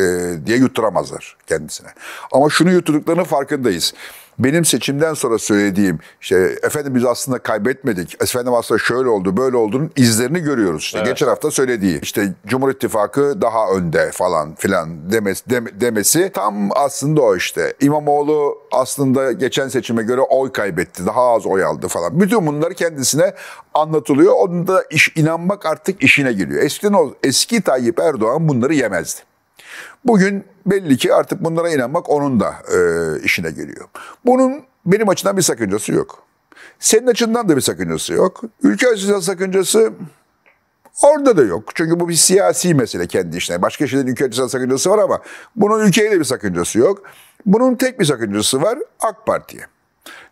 diye yutturamazlar kendisine. Ama şunu yutturduklarının farkındayız benim seçimden sonra söylediğim işte efendim biz aslında kaybetmedik. Efendim aslında şöyle oldu, böyle olduğunun izlerini görüyoruz. İşte evet. geçen hafta söylediği işte Cumhur İttifakı daha önde falan filan demesi, dem, demesi tam aslında o işte. İmamoğlu aslında geçen seçime göre oy kaybetti. Daha az oy aldı falan. Bütün bunlar kendisine anlatılıyor. Onun da iş, inanmak artık işine giriyor. Eskiden o eski Tayyip Erdoğan bunları yemezdi. Bugün belli ki artık bunlara inanmak onun da e, işine geliyor. Bunun benim açımdan bir sakıncası yok. Senin açından da bir sakıncası yok. Ülke açısından sakıncası orada da yok. Çünkü bu bir siyasi mesele kendi işine. Başka şeylerin ülke açısından sakıncası var ama bunun ülkeye de bir sakıncası yok. Bunun tek bir sakıncası var AK Parti'ye.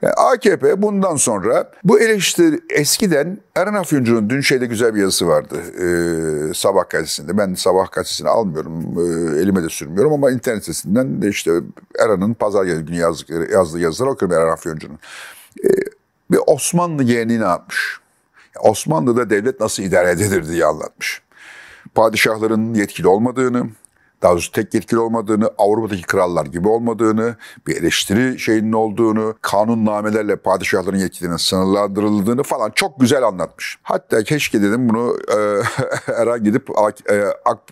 Yani e, AKP bundan sonra bu eleştiri eskiden Erhan Afyoncu'nun dün şeyde güzel bir yazısı vardı e, Sabah gazetesinde. Ben Sabah gazetesini almıyorum, e, elime de sürmüyorum ama internet sitesinden de işte Erhan'ın pazar günü yazdıkları, yazdığı yazıları okuyorum Erhan Afyoncu'nun. E, bir Osmanlı yeğeni ne yapmış? Osmanlı'da devlet nasıl idare edilir diye anlatmış. Padişahların yetkili olmadığını, daha doğrusu tek yetkili olmadığını, Avrupa'daki krallar gibi olmadığını, bir eleştiri şeyinin olduğunu, kanunnamelerle padişahların yetkilerinin sınırlandırıldığını falan çok güzel anlatmış. Hatta keşke dedim bunu e, *laughs* Eren gidip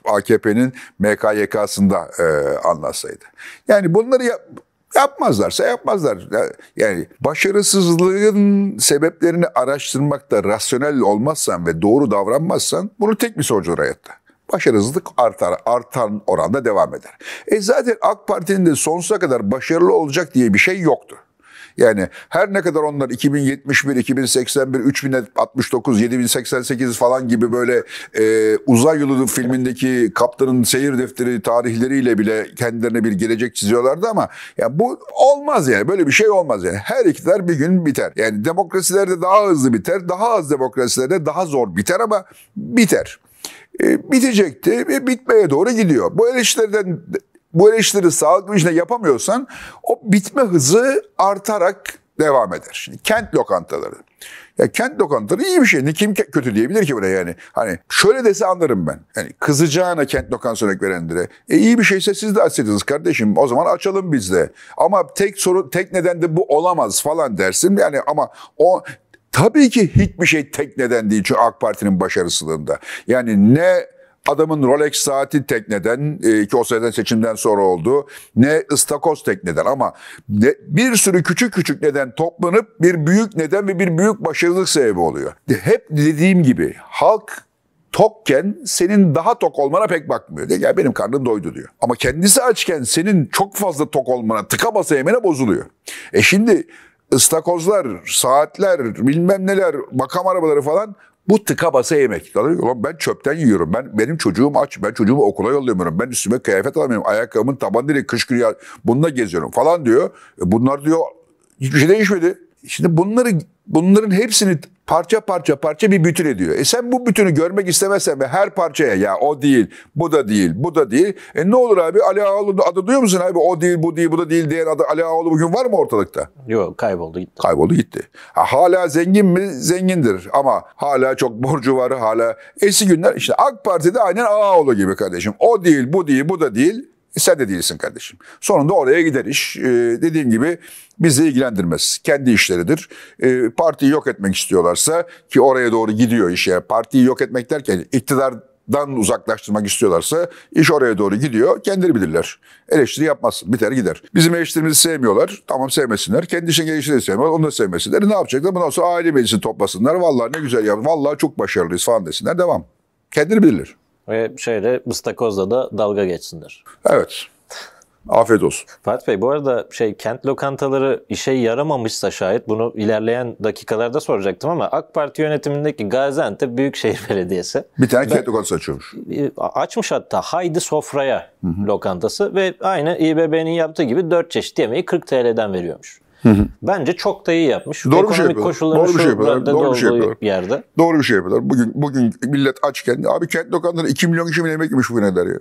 AKP'nin e, MKYK'sında e, anlatsaydı. Yani bunları yap, Yapmazlarsa yapmazlar. Yani başarısızlığın sebeplerini araştırmakta rasyonel olmazsan ve doğru davranmazsan bunu tek bir sonucu hayatta başarısızlık artar, artan oranda devam eder. E zaten AK Parti'nin de sonsuza kadar başarılı olacak diye bir şey yoktu. Yani her ne kadar onlar 2071, 2081, 3069, 7088 falan gibi böyle e, uzay yolu filmindeki kaptanın seyir defteri tarihleriyle bile kendilerine bir gelecek çiziyorlardı ama ya bu olmaz yani böyle bir şey olmaz yani. Her iktidar bir gün biter. Yani demokrasilerde daha hızlı biter, daha az demokrasilerde daha zor biter ama biter. E, bitecekti ve bitmeye doğru gidiyor. Bu eleştirilerden bu eleştiri sağlık gücüne yapamıyorsan o bitme hızı artarak devam eder. Şimdi kent lokantaları. Ya kent lokantaları iyi bir şey. Ne kim kötü diyebilir ki buna? yani? Hani şöyle dese anlarım ben. Yani kızacağına kent lokantası örnek verenlere. E iyi bir şeyse siz de açsaydınız kardeşim. O zaman açalım biz de. Ama tek soru tek neden de bu olamaz falan dersin. Yani ama o Tabii ki hiçbir şey tekneden değil çünkü AK Parti'nin başarısızlığında. Yani ne adamın Rolex saati tekneden e, ki o sırada seçimden sonra oldu ne ıstakoz tekneden ama bir sürü küçük küçük neden toplanıp bir büyük neden ve bir büyük başarılık sebebi oluyor. Hep dediğim gibi halk tokken senin daha tok olmana pek bakmıyor. Diyor, ya benim karnım doydu diyor. Ama kendisi açken senin çok fazla tok olmana, tıka basa yemene bozuluyor. E şimdi ıstakozlar, saatler, bilmem neler, makam arabaları falan bu tıka basa yemek. Ulan ben çöpten yiyorum. Ben benim çocuğum aç. Ben çocuğumu okula yollamıyorum. Ben üstüme kıyafet alamıyorum. Ayakkabımın taban dili kış kış bununla geziyorum falan diyor. E bunlar diyor hiçbir şey değişmedi. Şimdi bunları bunların hepsini parça parça parça bir bütün ediyor. E sen bu bütünü görmek istemezsen ve her parçaya ya o değil, bu da değil, bu da değil. E ne olur abi Ali Ağaoğlu adı duyuyor musun abi? O değil, bu değil, bu da değil diyen adı Ali Ağaoğlu bugün var mı ortalıkta? Yok kayboldu gitti. Kayboldu gitti. Ha, hala zengin mi? Zengindir ama hala çok borcu var hala. Eski günler işte AK Parti'de aynen Ağaoğlu gibi kardeşim. O değil, bu değil, bu da değil. E sen de değilsin kardeşim. Sonunda oraya gider iş. E, dediğim gibi bizi ilgilendirmez. Kendi işleridir. E, partiyi yok etmek istiyorlarsa ki oraya doğru gidiyor iş. partiyi yok etmek derken iktidardan uzaklaştırmak istiyorlarsa iş oraya doğru gidiyor. Kendileri bilirler. Eleştiri yapmazsın. Biter gider. Bizim eleştirimizi sevmiyorlar. Tamam sevmesinler. Kendi işin gelişini sevmiyorlar. Onu da sevmesinler. E ne yapacaklar? Bundan sonra aile meclisi toplasınlar. Vallahi ne güzel ya. Vallahi çok başarılıyız falan desinler. Devam. Kendileri bilirler. Ve şöyle ıstakozla da dalga geçsinler. Evet. Afiyet olsun. Fatih Bey bu arada şey kent lokantaları işe yaramamışsa şayet bunu ilerleyen dakikalarda soracaktım ama AK Parti yönetimindeki Gaziantep Büyükşehir Belediyesi. Bir tane kent lokantası açıyormuş. E, açmış hatta Haydi Sofraya hı hı. lokantası ve aynı İBB'nin yaptığı gibi 4 çeşit yemeği 40 TL'den veriyormuş. Hı hı. Bence çok da iyi yapmış. Doğru Ekonomik bir şey yapıyorlar. Koşulları Doğru bir şey yapıyorlar. Doğru bir şey yapıyorlar. Yerde. Doğru bir şey yapıyorlar. Bugün bugün millet açken abi kent lokantaları 2 milyon kişi bile yemek yemiş bugüne kadar ya.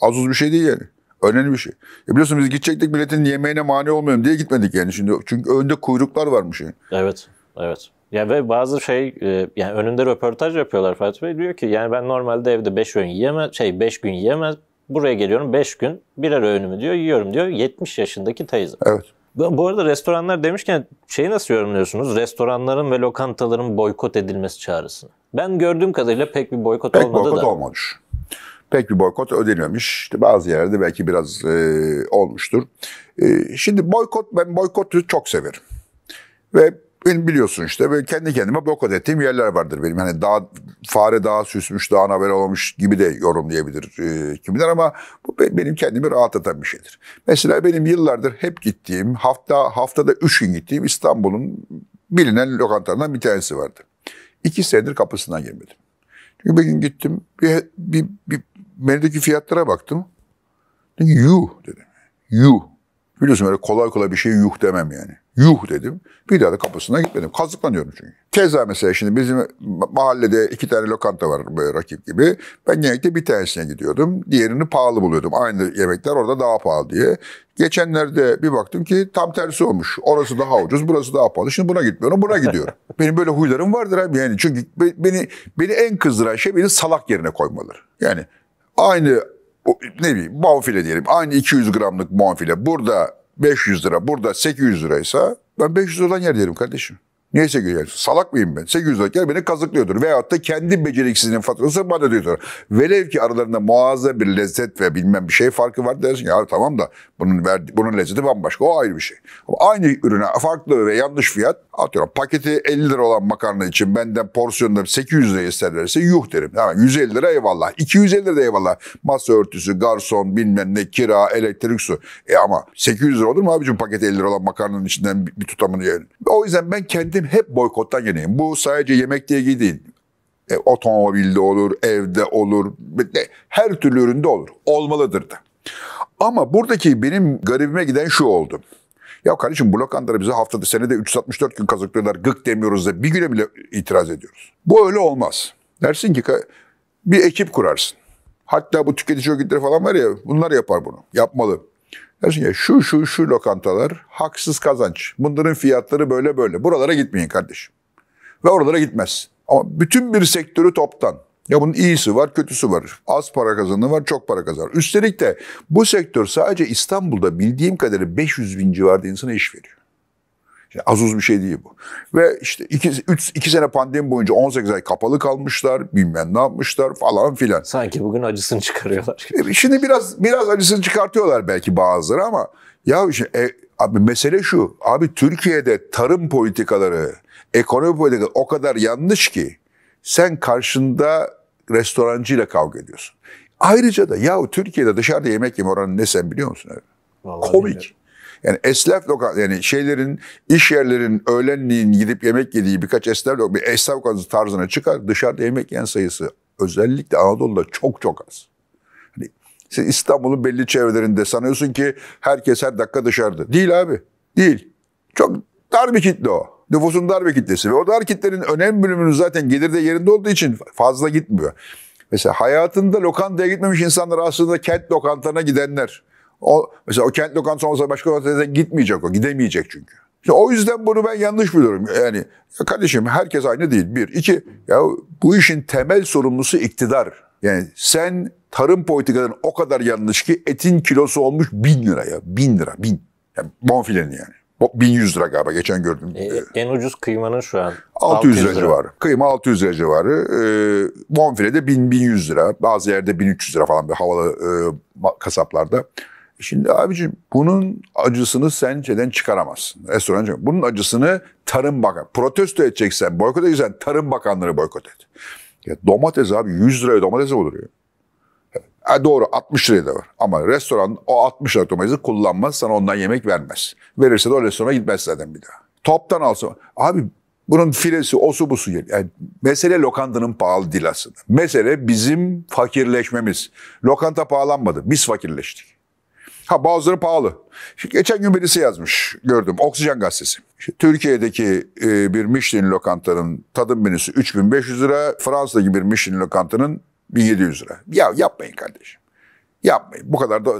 Az uz bir şey değil yani. Önemli bir şey. Ya biliyorsun biz gidecektik milletin yemeğine mani olmuyorum diye gitmedik yani şimdi. Çünkü önde kuyruklar varmış yani. Evet. Evet. Ya ve bazı şey e, yani önünde röportaj yapıyorlar Fatih Bey diyor ki yani ben normalde evde 5 gün yiyemez şey 5 gün yiyemez buraya geliyorum 5 gün birer öğünümü diyor yiyorum diyor 70 yaşındaki teyze. Evet. Bu arada restoranlar demişken şeyi nasıl yorumluyorsunuz? Restoranların ve lokantaların boykot edilmesi çağrısını. Ben gördüğüm kadarıyla pek bir boykot pek olmadı boykot da. Pek boykot olmamış. Pek bir boykot ödenilmemiş. İşte bazı yerlerde belki biraz e, olmuştur. E, şimdi boykot, ben boykotu çok severim. Ve benim biliyorsun işte böyle kendi kendime boykot ettiğim yerler vardır benim. Hani daha fare daha süsmüş, daha haber olmuş gibi de yorumlayabilir e, kimler ama bu benim kendimi rahatlatan bir şeydir. Mesela benim yıllardır hep gittiğim, hafta haftada üç gün gittiğim İstanbul'un bilinen lokantalarından bir tanesi vardı. İki senedir kapısından girmedim. Çünkü bir gün gittim, bir, bir, bir menüdeki fiyatlara baktım. Dedim yuh dedim. Yuh. Biliyorsun öyle kolay kolay bir şey yuh demem yani. Yuh dedim. Bir daha da kapısına gitmedim. Kazıklanıyorum çünkü. Keza mesela şimdi bizim mahallede iki tane lokanta var böyle rakip gibi. Ben genellikle bir tanesine gidiyordum. Diğerini pahalı buluyordum. Aynı yemekler orada daha pahalı diye. Geçenlerde bir baktım ki tam tersi olmuş. Orası daha ucuz, burası daha pahalı. Şimdi buna gitmiyorum, buna gidiyorum. *laughs* Benim böyle huylarım vardır abi yani. Çünkü beni beni en kızdıran şey beni salak yerine koymaları. Yani aynı ne bileyim bonfile diyelim. Aynı 200 gramlık bonfile burada 500 lira burada 800 liraysa ben 500 olan yer derim kardeşim. Niye 800 dolar? Salak mıyım ben? 800 dolar beni kazıklıyordur. Veyahut da kendi beceriksizliğinin faturası bana ödüyordur. Velev ki aralarında muazzam bir lezzet ve bilmem bir şey farkı var dersin. Ya tamam da bunun, verdi, bunun lezzeti bambaşka. O ayrı bir şey. Ama aynı ürüne farklı ve yanlış fiyat atıyorum. Paketi 50 lira olan makarna için benden porsiyonları 800 lira isterlerse yuh derim. Yani 150 lira eyvallah. 250 lira eyvallah. Masa örtüsü, garson, bilmem ne, kira, elektrik, su. E ama 800 lira olur mu abicim paket 50 lira olan makarnanın içinden bir tutamını yani. O yüzden ben kendi benim hep boykottan yanayım. Bu sadece yemek diye değil. E, otomobilde olur, evde olur, her türlü üründe olur. Olmalıdır da. Ama buradaki benim garibime giden şu oldu. Ya kardeşim bu bize haftada senede 364 gün kazıklıyorlar gık demiyoruz da bir güne bile itiraz ediyoruz. Bu öyle olmaz. Dersin ki bir ekip kurarsın. Hatta bu tüketici örgütleri falan var ya bunlar yapar bunu. Yapmalı. Dersin ki şu şu şu lokantalar haksız kazanç. Bunların fiyatları böyle böyle. Buralara gitmeyin kardeşim. Ve oralara gitmez. Ama bütün bir sektörü toptan. Ya bunun iyisi var, kötüsü var. Az para kazanı var, çok para kazanır. Üstelik de bu sektör sadece İstanbul'da bildiğim kadarıyla 500 bin civarında insana iş veriyor. Şimdi azuz bir şey değil bu. Ve işte iki, üç, iki sene pandemi boyunca 18 ay kapalı kalmışlar, bilmem ne yapmışlar falan filan. Sanki bugün acısını çıkarıyorlar. E, şimdi biraz biraz acısını çıkartıyorlar belki bazıları ama ya şimdi, e, abi mesele şu. Abi Türkiye'de tarım politikaları, ekonomi politikaları o kadar yanlış ki sen karşında restorancıyla kavga ediyorsun. Ayrıca da ya Türkiye'de dışarıda yemek yeme oranı ne sen biliyor musun? Abi? Vallahi Komik. Bilmiyorum. Yani esnaf lokal yani şeylerin iş yerlerin öğlenliğin gidip yemek yediği birkaç esnaf lokal bir esnaf lokantası tarzına çıkar dışarıda yemek yiyen sayısı özellikle Anadolu'da çok çok az. Hani siz İstanbul'un belli çevrelerinde sanıyorsun ki herkes her dakika dışarıda. Değil abi. Değil. Çok dar bir kitle o. Nüfusun dar bir kitlesi ve o dar kitlenin önemli bölümünün zaten gelirde yerinde olduğu için fazla gitmiyor. Mesela hayatında lokantaya gitmemiş insanlar aslında kent lokantalarına gidenler. O, mesela o kent lokantası olmasa başka otelde gitmeyecek o. Gidemeyecek çünkü. İşte o yüzden bunu ben yanlış biliyorum. Yani ya kardeşim herkes aynı değil. Bir. iki ya bu işin temel sorumlusu iktidar. Yani sen tarım politikaların o kadar yanlış ki etin kilosu olmuş bin lira ya. Bin lira. Bin. Yani bonfilenin yani. 1100 lira galiba geçen gördüm. E, en ucuz kıymanın şu an 600, 600 lira civarı. Kıyma 600 lira civarı. E, bonfile de 1000-1100 lira. Bazı yerde 1300 lira falan bir havalı e, kasaplarda. Şimdi abicim bunun acısını sen şeyden çıkaramazsın. restoranca Bunun acısını Tarım Bakan, protesto edeceksen, boykot edeceksen Tarım Bakanları boykot et. Ya domates abi 100 liraya domates oluyor. E doğru 60 liraya da var. Ama restoran o 60 lira domatesi kullanmaz. Sana ondan yemek vermez. Verirse de o restorana gitmez zaten bir daha. Toptan alsın. Abi bunun filesi, osu busu geliyor. Yani mesele lokantanın pahalı dilasını aslında. Mesele bizim fakirleşmemiz. Lokanta pahalanmadı. Biz fakirleştik. Ha bazıları pahalı. Şimdi geçen gün birisi yazmış gördüm Oksijen Gazetesi. İşte Türkiye'deki e, bir Michelin lokantanın tadım menüsü 3500 lira. Fransa'daki bir Michelin lokantanın 1700 lira. Ya yapmayın kardeşim. Yapmayın. Bu kadar da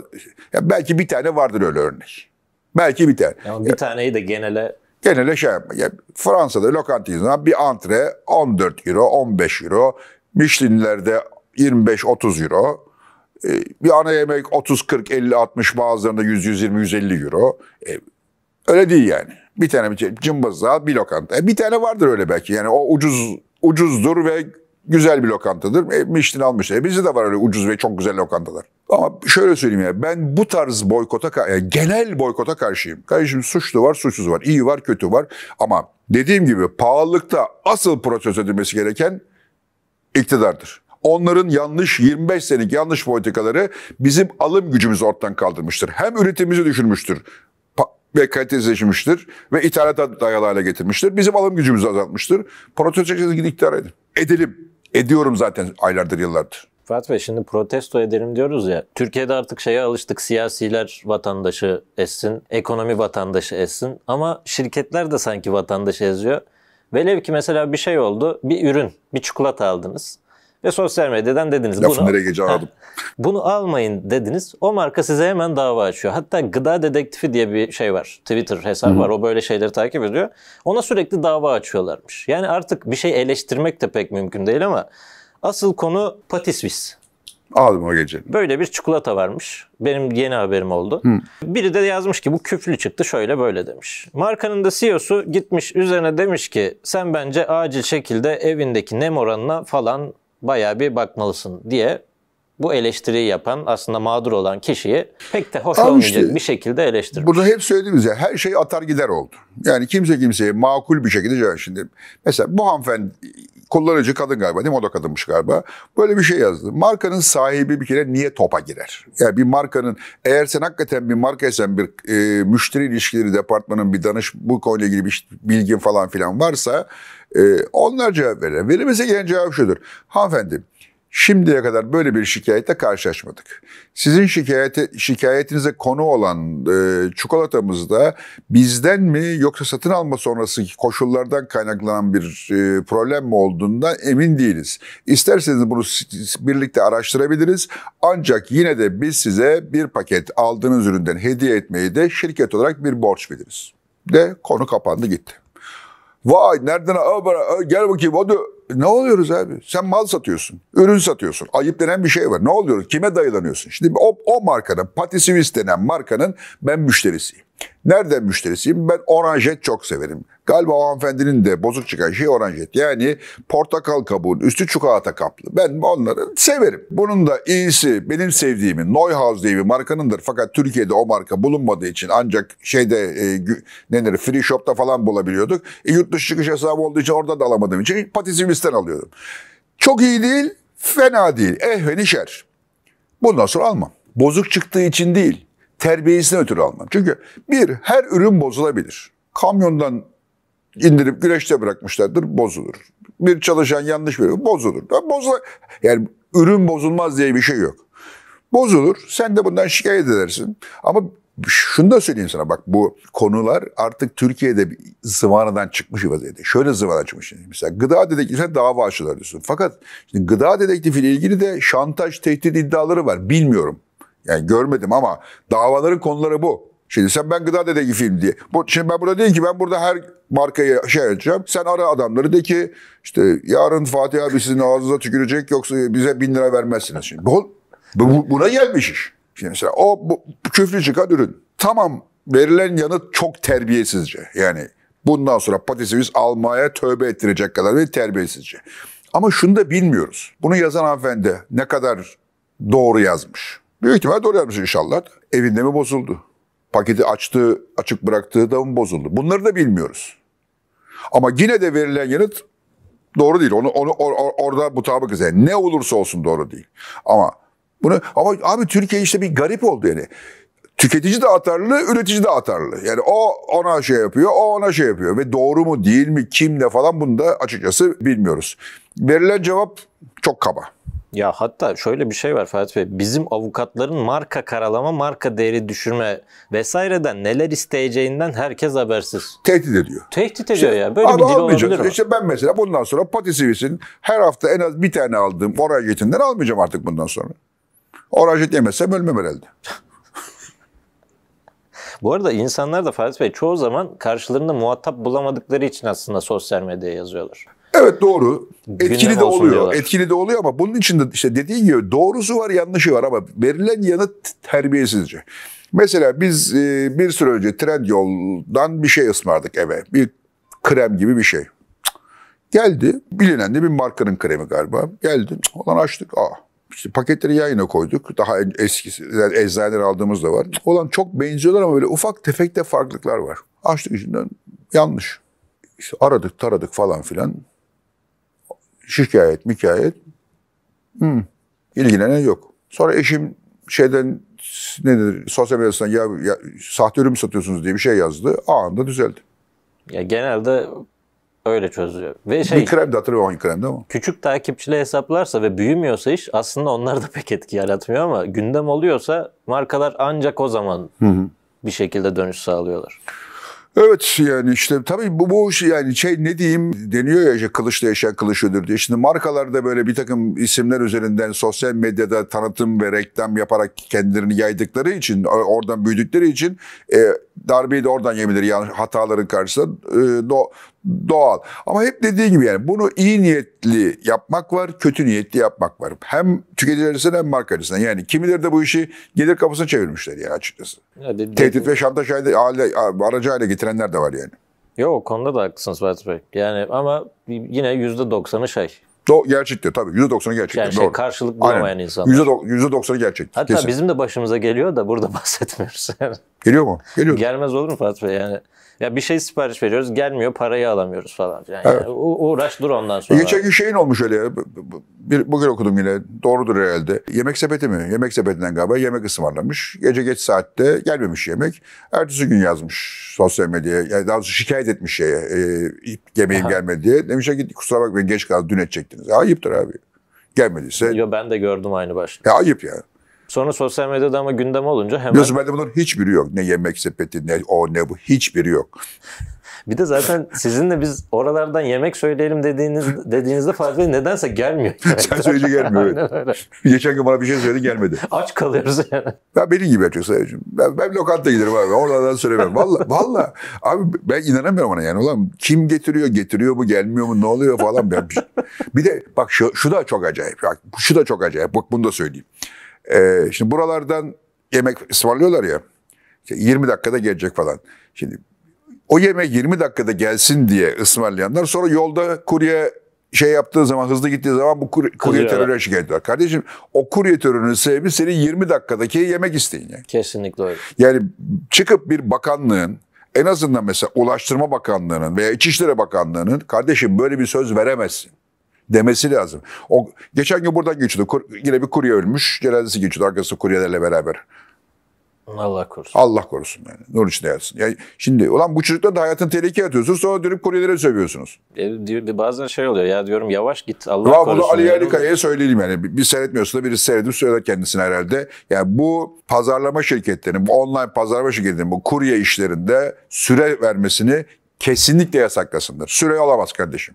ya belki bir tane vardır öyle örnek. Belki bir tane. Ama bir ya, taneyi de genele genele şey yapma. Yani Fransa'da lokantayızdan bir antre 14 euro, 15 euro. Michelin'lerde 25-30 euro. E, bir ana yemek 30, 40, 50, 60 bazılarında 100, 120, 150 euro. E, öyle değil yani. Bir tane bir şey, cımbızla bir lokanta. E, bir tane vardır öyle belki. Yani o ucuz ucuzdur ve güzel bir lokantadır. E, Michelin almışlar. E, bizde de var öyle ucuz ve çok güzel lokantalar. Ama şöyle söyleyeyim ya ben bu tarz boykota, yani genel boykota karşıyım. Kardeşim suçlu var, suçsuz var, iyi var, kötü var. Ama dediğim gibi pahalılıkta asıl protesto edilmesi gereken iktidardır. Onların yanlış 25 senelik yanlış politikaları bizim alım gücümüzü ortadan kaldırmıştır. Hem üretimimizi düşürmüştür ve kalitesizleşmiştir ve ithalata dayalı hale getirmiştir. Bizim alım gücümüzü azaltmıştır. Protesto çekeceğiz iktidar edin. Edelim. Ediyorum zaten aylardır, yıllardır. Fırat Bey şimdi protesto edelim diyoruz ya. Türkiye'de artık şeye alıştık. Siyasiler vatandaşı essin, ekonomi vatandaşı essin. Ama şirketler de sanki vatandaşı eziyor. Velev ki mesela bir şey oldu. Bir ürün, bir çikolata aldınız ve sosyal medyadan dediniz. Lafın bunu, nereye gece aradım. bunu almayın dediniz. O marka size hemen dava açıyor. Hatta gıda dedektifi diye bir şey var. Twitter hesabı var. O böyle şeyleri takip ediyor. Ona sürekli dava açıyorlarmış. Yani artık bir şey eleştirmek de pek mümkün değil ama asıl konu patisvis. Aldım o gece. Böyle bir çikolata varmış. Benim yeni haberim oldu. Hı. Biri de yazmış ki bu küflü çıktı şöyle böyle demiş. Markanın da CEO'su gitmiş üzerine demiş ki sen bence acil şekilde evindeki nem oranına falan baya bir bakmalısın diye bu eleştiriyi yapan aslında mağdur olan kişiyi pek de hoş Abi olmayacak bir şekilde eleştirmiş. Burada hep söylediğimiz ya her şey atar gider oldu. Yani kimse kimseye makul bir şekilde cevap şimdi. Mesela bu hanımefendi kullanıcı kadın galiba değil mi? O da kadınmış galiba. Böyle bir şey yazdı. Markanın sahibi bir kere niye topa girer? Yani bir markanın eğer sen hakikaten bir markaysan bir e, müşteri ilişkileri departmanın bir danış bu konuyla ilgili bir bilgin falan filan varsa e, onlar cevap verir. Verilmesi gelen cevap şudur. Hanımefendi Şimdiye kadar böyle bir şikayete karşılaşmadık. Sizin şikayete, şikayetinize konu olan e, çikolatamızda bizden mi yoksa satın alma sonrası koşullardan kaynaklanan bir e, problem mi olduğundan emin değiliz. İsterseniz bunu birlikte araştırabiliriz. Ancak yine de biz size bir paket aldığınız üründen hediye etmeyi de şirket olarak bir borç veririz. De konu kapandı gitti. Vay nereden a, gel bakayım hadi ne oluyoruz abi? Sen mal satıyorsun, ürün satıyorsun. Ayıp denen bir şey var. Ne oluyoruz? Kime dayılanıyorsun? Şimdi o, o markanın, Pati denen markanın ben müşterisiyim. Nereden müşterisiyim? Ben oranjet çok severim. Galiba o hanımefendinin de bozuk çıkan şey oranjet. Yani portakal kabuğun üstü çikolata kaplı. Ben onları severim. Bunun da iyisi benim sevdiğimin Neuhaus diye bir markanındır. Fakat Türkiye'de o marka bulunmadığı için ancak şeyde e, nedir free shop'ta falan bulabiliyorduk. E, yurt dışı çıkış hesabı olduğu için orada da alamadığım için Patisimisten alıyordum. Çok iyi değil, fena değil. Eh ve nişer. Bundan sonra almam. Bozuk çıktığı için değil terbiyesine ötürü almam. Çünkü bir, her ürün bozulabilir. Kamyondan indirip güreşte bırakmışlardır, bozulur. Bir çalışan yanlış veriyor, bozulur. Bozula, yani ürün bozulmaz diye bir şey yok. Bozulur, sen de bundan şikayet edersin. Ama şunu da söyleyeyim sana bak bu konular artık Türkiye'de zıvanadan çıkmış vaziyette. Şöyle zıvanadan çıkmış. Mesela gıda dedektifine dava açılır diyorsun. Fakat şimdi gıda dedektifiyle ilgili de şantaj tehdit iddiaları var. Bilmiyorum. Yani görmedim ama davaların konuları bu. Şimdi sen ben gıda film diye. Bu, şimdi ben burada değil ki ben burada her markayı şey edeceğim. Sen ara adamları de ki işte yarın Fatih abi sizin ağzınıza tükürecek yoksa bize bin lira vermezsiniz. Şimdi bu, bu buna gelmiş iş. Şimdi mesela o bu, küflü çıkan ürün. Tamam verilen yanıt çok terbiyesizce. Yani bundan sonra patatesimiz almaya tövbe ettirecek kadar bir terbiyesizce. Ama şunu da bilmiyoruz. Bunu yazan hanımefendi ne kadar doğru yazmış. Büyük ihtimal doğru yapmış inşallah. Evinde mi bozuldu? Paketi açtığı, açık bıraktığı da mı bozuldu? Bunları da bilmiyoruz. Ama yine de verilen yanıt doğru değil. Onu, onu or, or, orada mutabıkız. Yani ne olursa olsun doğru değil. Ama bunu ama abi Türkiye işte bir garip oldu yani. Tüketici de atarlı, üretici de atarlı. Yani o ona şey yapıyor, o ona şey yapıyor. Ve doğru mu değil mi, kim ne falan bunu da açıkçası bilmiyoruz. Verilen cevap çok kaba. Ya hatta şöyle bir şey var Fatih Bey. Bizim avukatların marka karalama, marka değeri düşürme vesaireden neler isteyeceğinden herkes habersiz. Tehdit ediyor. Tehdit ediyor işte, ya. Böyle abi bir dil olabilir mi? İşte ben mesela bundan sonra Pati her hafta en az bir tane aldığım orajetinden almayacağım artık bundan sonra. Orajet jet yemezsem ölmem herhalde. Bu arada insanlar da Fatih Bey çoğu zaman karşılarında muhatap bulamadıkları için aslında sosyal medyaya yazıyorlar. Evet doğru. Etkili Gündem de oluyor. Diyorlar. Etkili de oluyor ama bunun içinde işte dediğin gibi doğrusu var yanlışı var ama verilen yanıt terbiyesizce. Mesela biz e, bir süre önce Trendyol'dan bir şey ısmarladık eve. Bir krem gibi bir şey. Geldi. Bilinen de bir markanın kremi galiba. Geldi. Olan açtık. Aa. İşte paketleri yayına koyduk. Daha eskisi yani eczaneler aldığımız da var. Olan çok benziyorlar ama böyle ufak tefek de farklılıklar var. Açtık içinden yanlış. İşte aradık taradık falan filan şikayet, mikayet. Hmm. İlgilenen yok. Sonra eşim şeyden nedir sosyal medyasından ya, ya sahte ürün satıyorsunuz diye bir şey yazdı. Anında düzeldi. Ya genelde öyle çözüyor. Ve şey, bir krem de hatırlıyorum hangi kremdi ama. Küçük takipçili hesaplarsa ve büyümüyorsa iş aslında onlar da pek etki yaratmıyor ama gündem oluyorsa markalar ancak o zaman hı hı. bir şekilde dönüş sağlıyorlar. Evet yani işte tabii bu, bu yani şey ne diyeyim deniyor ya işte kılıçla yaşayan kılıç ödür diye. Şimdi markalarda böyle bir takım isimler üzerinden sosyal medyada tanıtım ve reklam yaparak kendilerini yaydıkları için oradan büyüdükleri için e, darbeyi de oradan yemedir yani hataların karşısında e, do, doğal. Ama hep dediği gibi yani bunu iyi niyetli yapmak var, kötü niyetli yapmak var. Hem tüketici açısından hem marka açısından. Yani kimileri de bu işi gelir kapısına çevirmişler yani açıkçası. Ya de, Tehdit de, ve şantaj hale, hale, aracı hale getirenler de var yani. Yok o konuda da haklısınız Fatih Bey. Yani ama yine yüzde doksanı şey Do gerçektir tabii. %90'ı gerçektir. Yani şey, karşılık bulamayan Aynen. insanlar. doksanı gerçektir. Hatta kesin. bizim de başımıza geliyor da burada *laughs* bahsetmiyoruz. Geliyor mu? Geliyor. Gelmez olur mu Fatih Bey yani? Ya bir şey sipariş veriyoruz gelmiyor parayı alamıyoruz falan Yani evet. uğraş dur ondan sonra. Geçen gün şeyin olmuş öyle. Bir, bugün okudum yine doğrudur herhalde. Yemek sepeti mi? Yemek sepetinden galiba yemek ısmarlamış. Gece geç saatte gelmemiş yemek. Ertesi gün yazmış sosyal medyaya. Yani daha doğrusu şikayet etmiş şeye. E, yemeğim gelmedi diye. Demişler ki kusura bakmayın geç kaldı dün edecektiniz. Ayıptır abi. Gelmediyse. Yo, ben de gördüm aynı başlığı. E, ya ayıp yani. Sonra sosyal medyada ama gündem olunca hemen... Biliyorsun bende bunun hiçbiri yok. Ne yemek sepeti, ne o, ne bu. Hiçbiri yok. *laughs* Bir de zaten sizinle biz oralardan yemek söyleyelim dediğiniz dediğinizde fazla nedense gelmiyor. *laughs* Sen söyleyince gelmiyor. Evet. *laughs* Geçen gün bana bir şey söyledi gelmedi. Aç kalıyoruz yani. Ben benim gibi açıyor sayıcım. Ben, ben lokanta giderim abi. Oralardan söylemem. Valla valla. Abi ben inanamıyorum ona yani. Ulan kim getiriyor? Getiriyor mu? Gelmiyor mu? Ne oluyor falan. bir, şey- bir de bak şu, şu da çok acayip. Bak, şu da çok acayip. Bak bunu da söyleyeyim. Ee, şimdi buralardan yemek ısmarlıyorlar ya. 20 dakikada gelecek falan. Şimdi o yemek 20 dakikada gelsin diye ısmarlayanlar sonra yolda kurye şey yaptığı zaman hızlı gittiği zaman bu kur, kurye terörüne şikayet ediyor. Kardeşim o kurye terörünün sebebi senin 20 dakikadaki yemek isteğin yani. Kesinlikle öyle. Yani çıkıp bir bakanlığın en azından mesela Ulaştırma Bakanlığı'nın veya İçişleri Bakanlığı'nın kardeşim böyle bir söz veremezsin demesi lazım. O geçen gün buradan geçiyordu. Kur, yine bir kurye ölmüş. Cenazesi geçiyordu arkası kuryelerle beraber. Allah korusun. Allah korusun yani. Nur içinde yatsın. Yani şimdi ulan bu çocukla da hayatını tehlikeye atıyorsunuz sonra dönüp kuryelere sövüyorsunuz. E, diyor, bazen şey oluyor ya diyorum yavaş git Allah ya, korusun. Bunu Ali Alikaya'ya söyleyelim yani. Bir, bir seyretmiyorsa da birisi seyredip söyler kendisine herhalde. Yani bu pazarlama şirketlerinin, bu online pazarlama şirketlerinin bu kurye işlerinde süre vermesini kesinlikle yasaklasınlar. Süre alamaz kardeşim.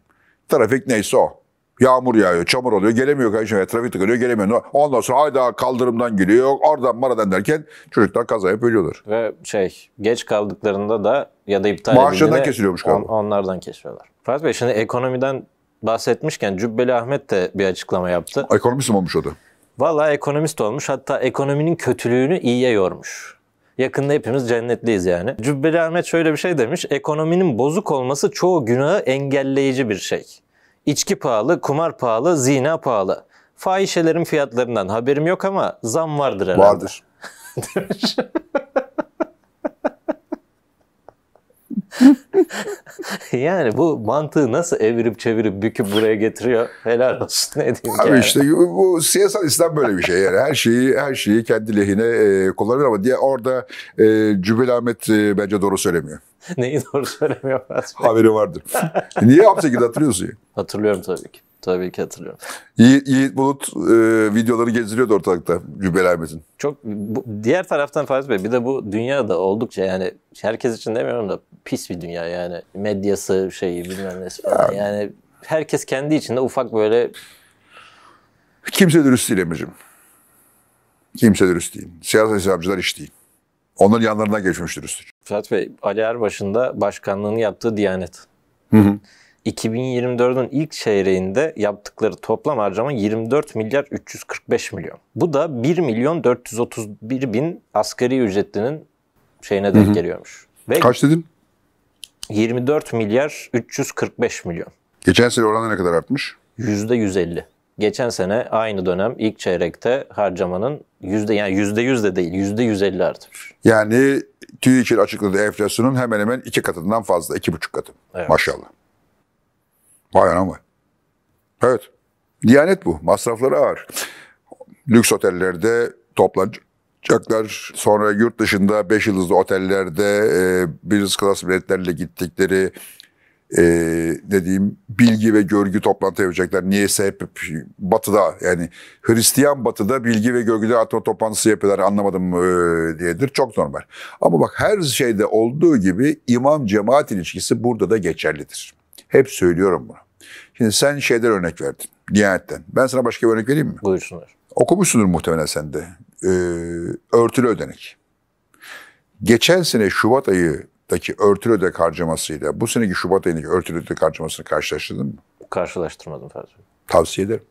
Trafik neyse o. Yağmur yağıyor, çamur oluyor, gelemiyor kardeşim. Trafik tıkanıyor, gelemiyor. Ondan sonra ayda kaldırımdan geliyor, oradan maradan derken çocuklar kaza yapıp ölüyorlar. Ve şey, geç kaldıklarında da ya da iptal Maaşlarından kesiliyormuş galiba. On, onlardan kesiyorlar. Fırat Bey şimdi ekonomiden bahsetmişken Cübbeli Ahmet de bir açıklama yaptı. Ekonomist mi olmuş o da? Valla ekonomist olmuş. Hatta ekonominin kötülüğünü iyiye yormuş. Yakında hepimiz cennetliyiz yani. Cübbeli Ahmet şöyle bir şey demiş. Ekonominin bozuk olması çoğu günahı engelleyici bir şey. İçki pahalı, kumar pahalı, zina pahalı. Fahişelerin fiyatlarından haberim yok ama zam vardır herhalde. Vardır. *laughs* yani bu mantığı nasıl evirip çevirip büküp buraya getiriyor? Helal olsun ne diyeyim Abi yani. işte bu siyasal İslam böyle bir şey yani her şeyi her şeyi kendi lehine e, kullanır ama diye orada e, Cübül Ahmet e, bence doğru söylemiyor. *laughs* Neyi doğru söylemiyor Murat Haberi vardır. E, niye hapse girdi hatırlıyorsun ya? Hatırlıyorum tabii ki. Tabii ki hatırlıyorum. Yiğit, Yiğit Bulut e, videoları geziliyordu ortalıkta Cübbeli Metin. Çok bu, diğer taraftan Faiz Bey bir de bu dünyada oldukça yani herkes için demiyorum da pis bir dünya yani. Medyası şeyi bilmem ne. falan. Ya. Yani herkes kendi içinde ufak böyle... Kimse dürüst değil Emre'cim. Kimse dürüst değil. Siyasi hesapçılar iş değil. Onların yanlarına geçmiş dürüstlük. Fırat Bey, Ali Erbaş'ın da başkanlığını yaptığı Diyanet. Hı hı. 2024'ün ilk çeyreğinde yaptıkları toplam harcama 24 milyar 345 milyon. Bu da 1 milyon 431 bin asgari ücretlinin şeyine denk hı hı. geliyormuş. Ve Kaç dedim? 24 milyar 345 milyon. Geçen sene oranı ne kadar artmış? %150 geçen sene aynı dönem ilk çeyrekte harcamanın yüzde yani yüzde yüz de değil yüzde yüz elli artmış. Yani TÜİK'in açıkladığı enflasyonun hemen hemen iki katından fazla, iki buçuk katı. Evet. Maşallah. Vay anam Evet. Diyanet bu. Masrafları ağır. Lüks otellerde toplanacaklar. Sonra yurt dışında beş yıldızlı otellerde e, business class biletlerle gittikleri e, ne diyeyim bilgi ve görgü toplantı yapacaklar. Niyeyse hep batıda yani Hristiyan batıda bilgi ve görgü dağıtma toplantısı yapıyorlar anlamadım e, diyedir. Çok normal. Ama bak her şeyde olduğu gibi imam cemaat ilişkisi burada da geçerlidir. Hep söylüyorum bunu. Şimdi sen şeyden örnek verdin. Diyanetten. Ben sana başka bir örnek vereyim mi? Buyursunlar. Okumuşsundur muhtemelen sen de. Ee, örtülü ödenek. Geçen sene Şubat ayı Şubat'taki örtülü ödek harcamasıyla bu seneki Şubat ayındaki örtülü ödek harcamasını karşılaştırdın mı? Karşılaştırmadım Ferdi. Tavsiye ederim.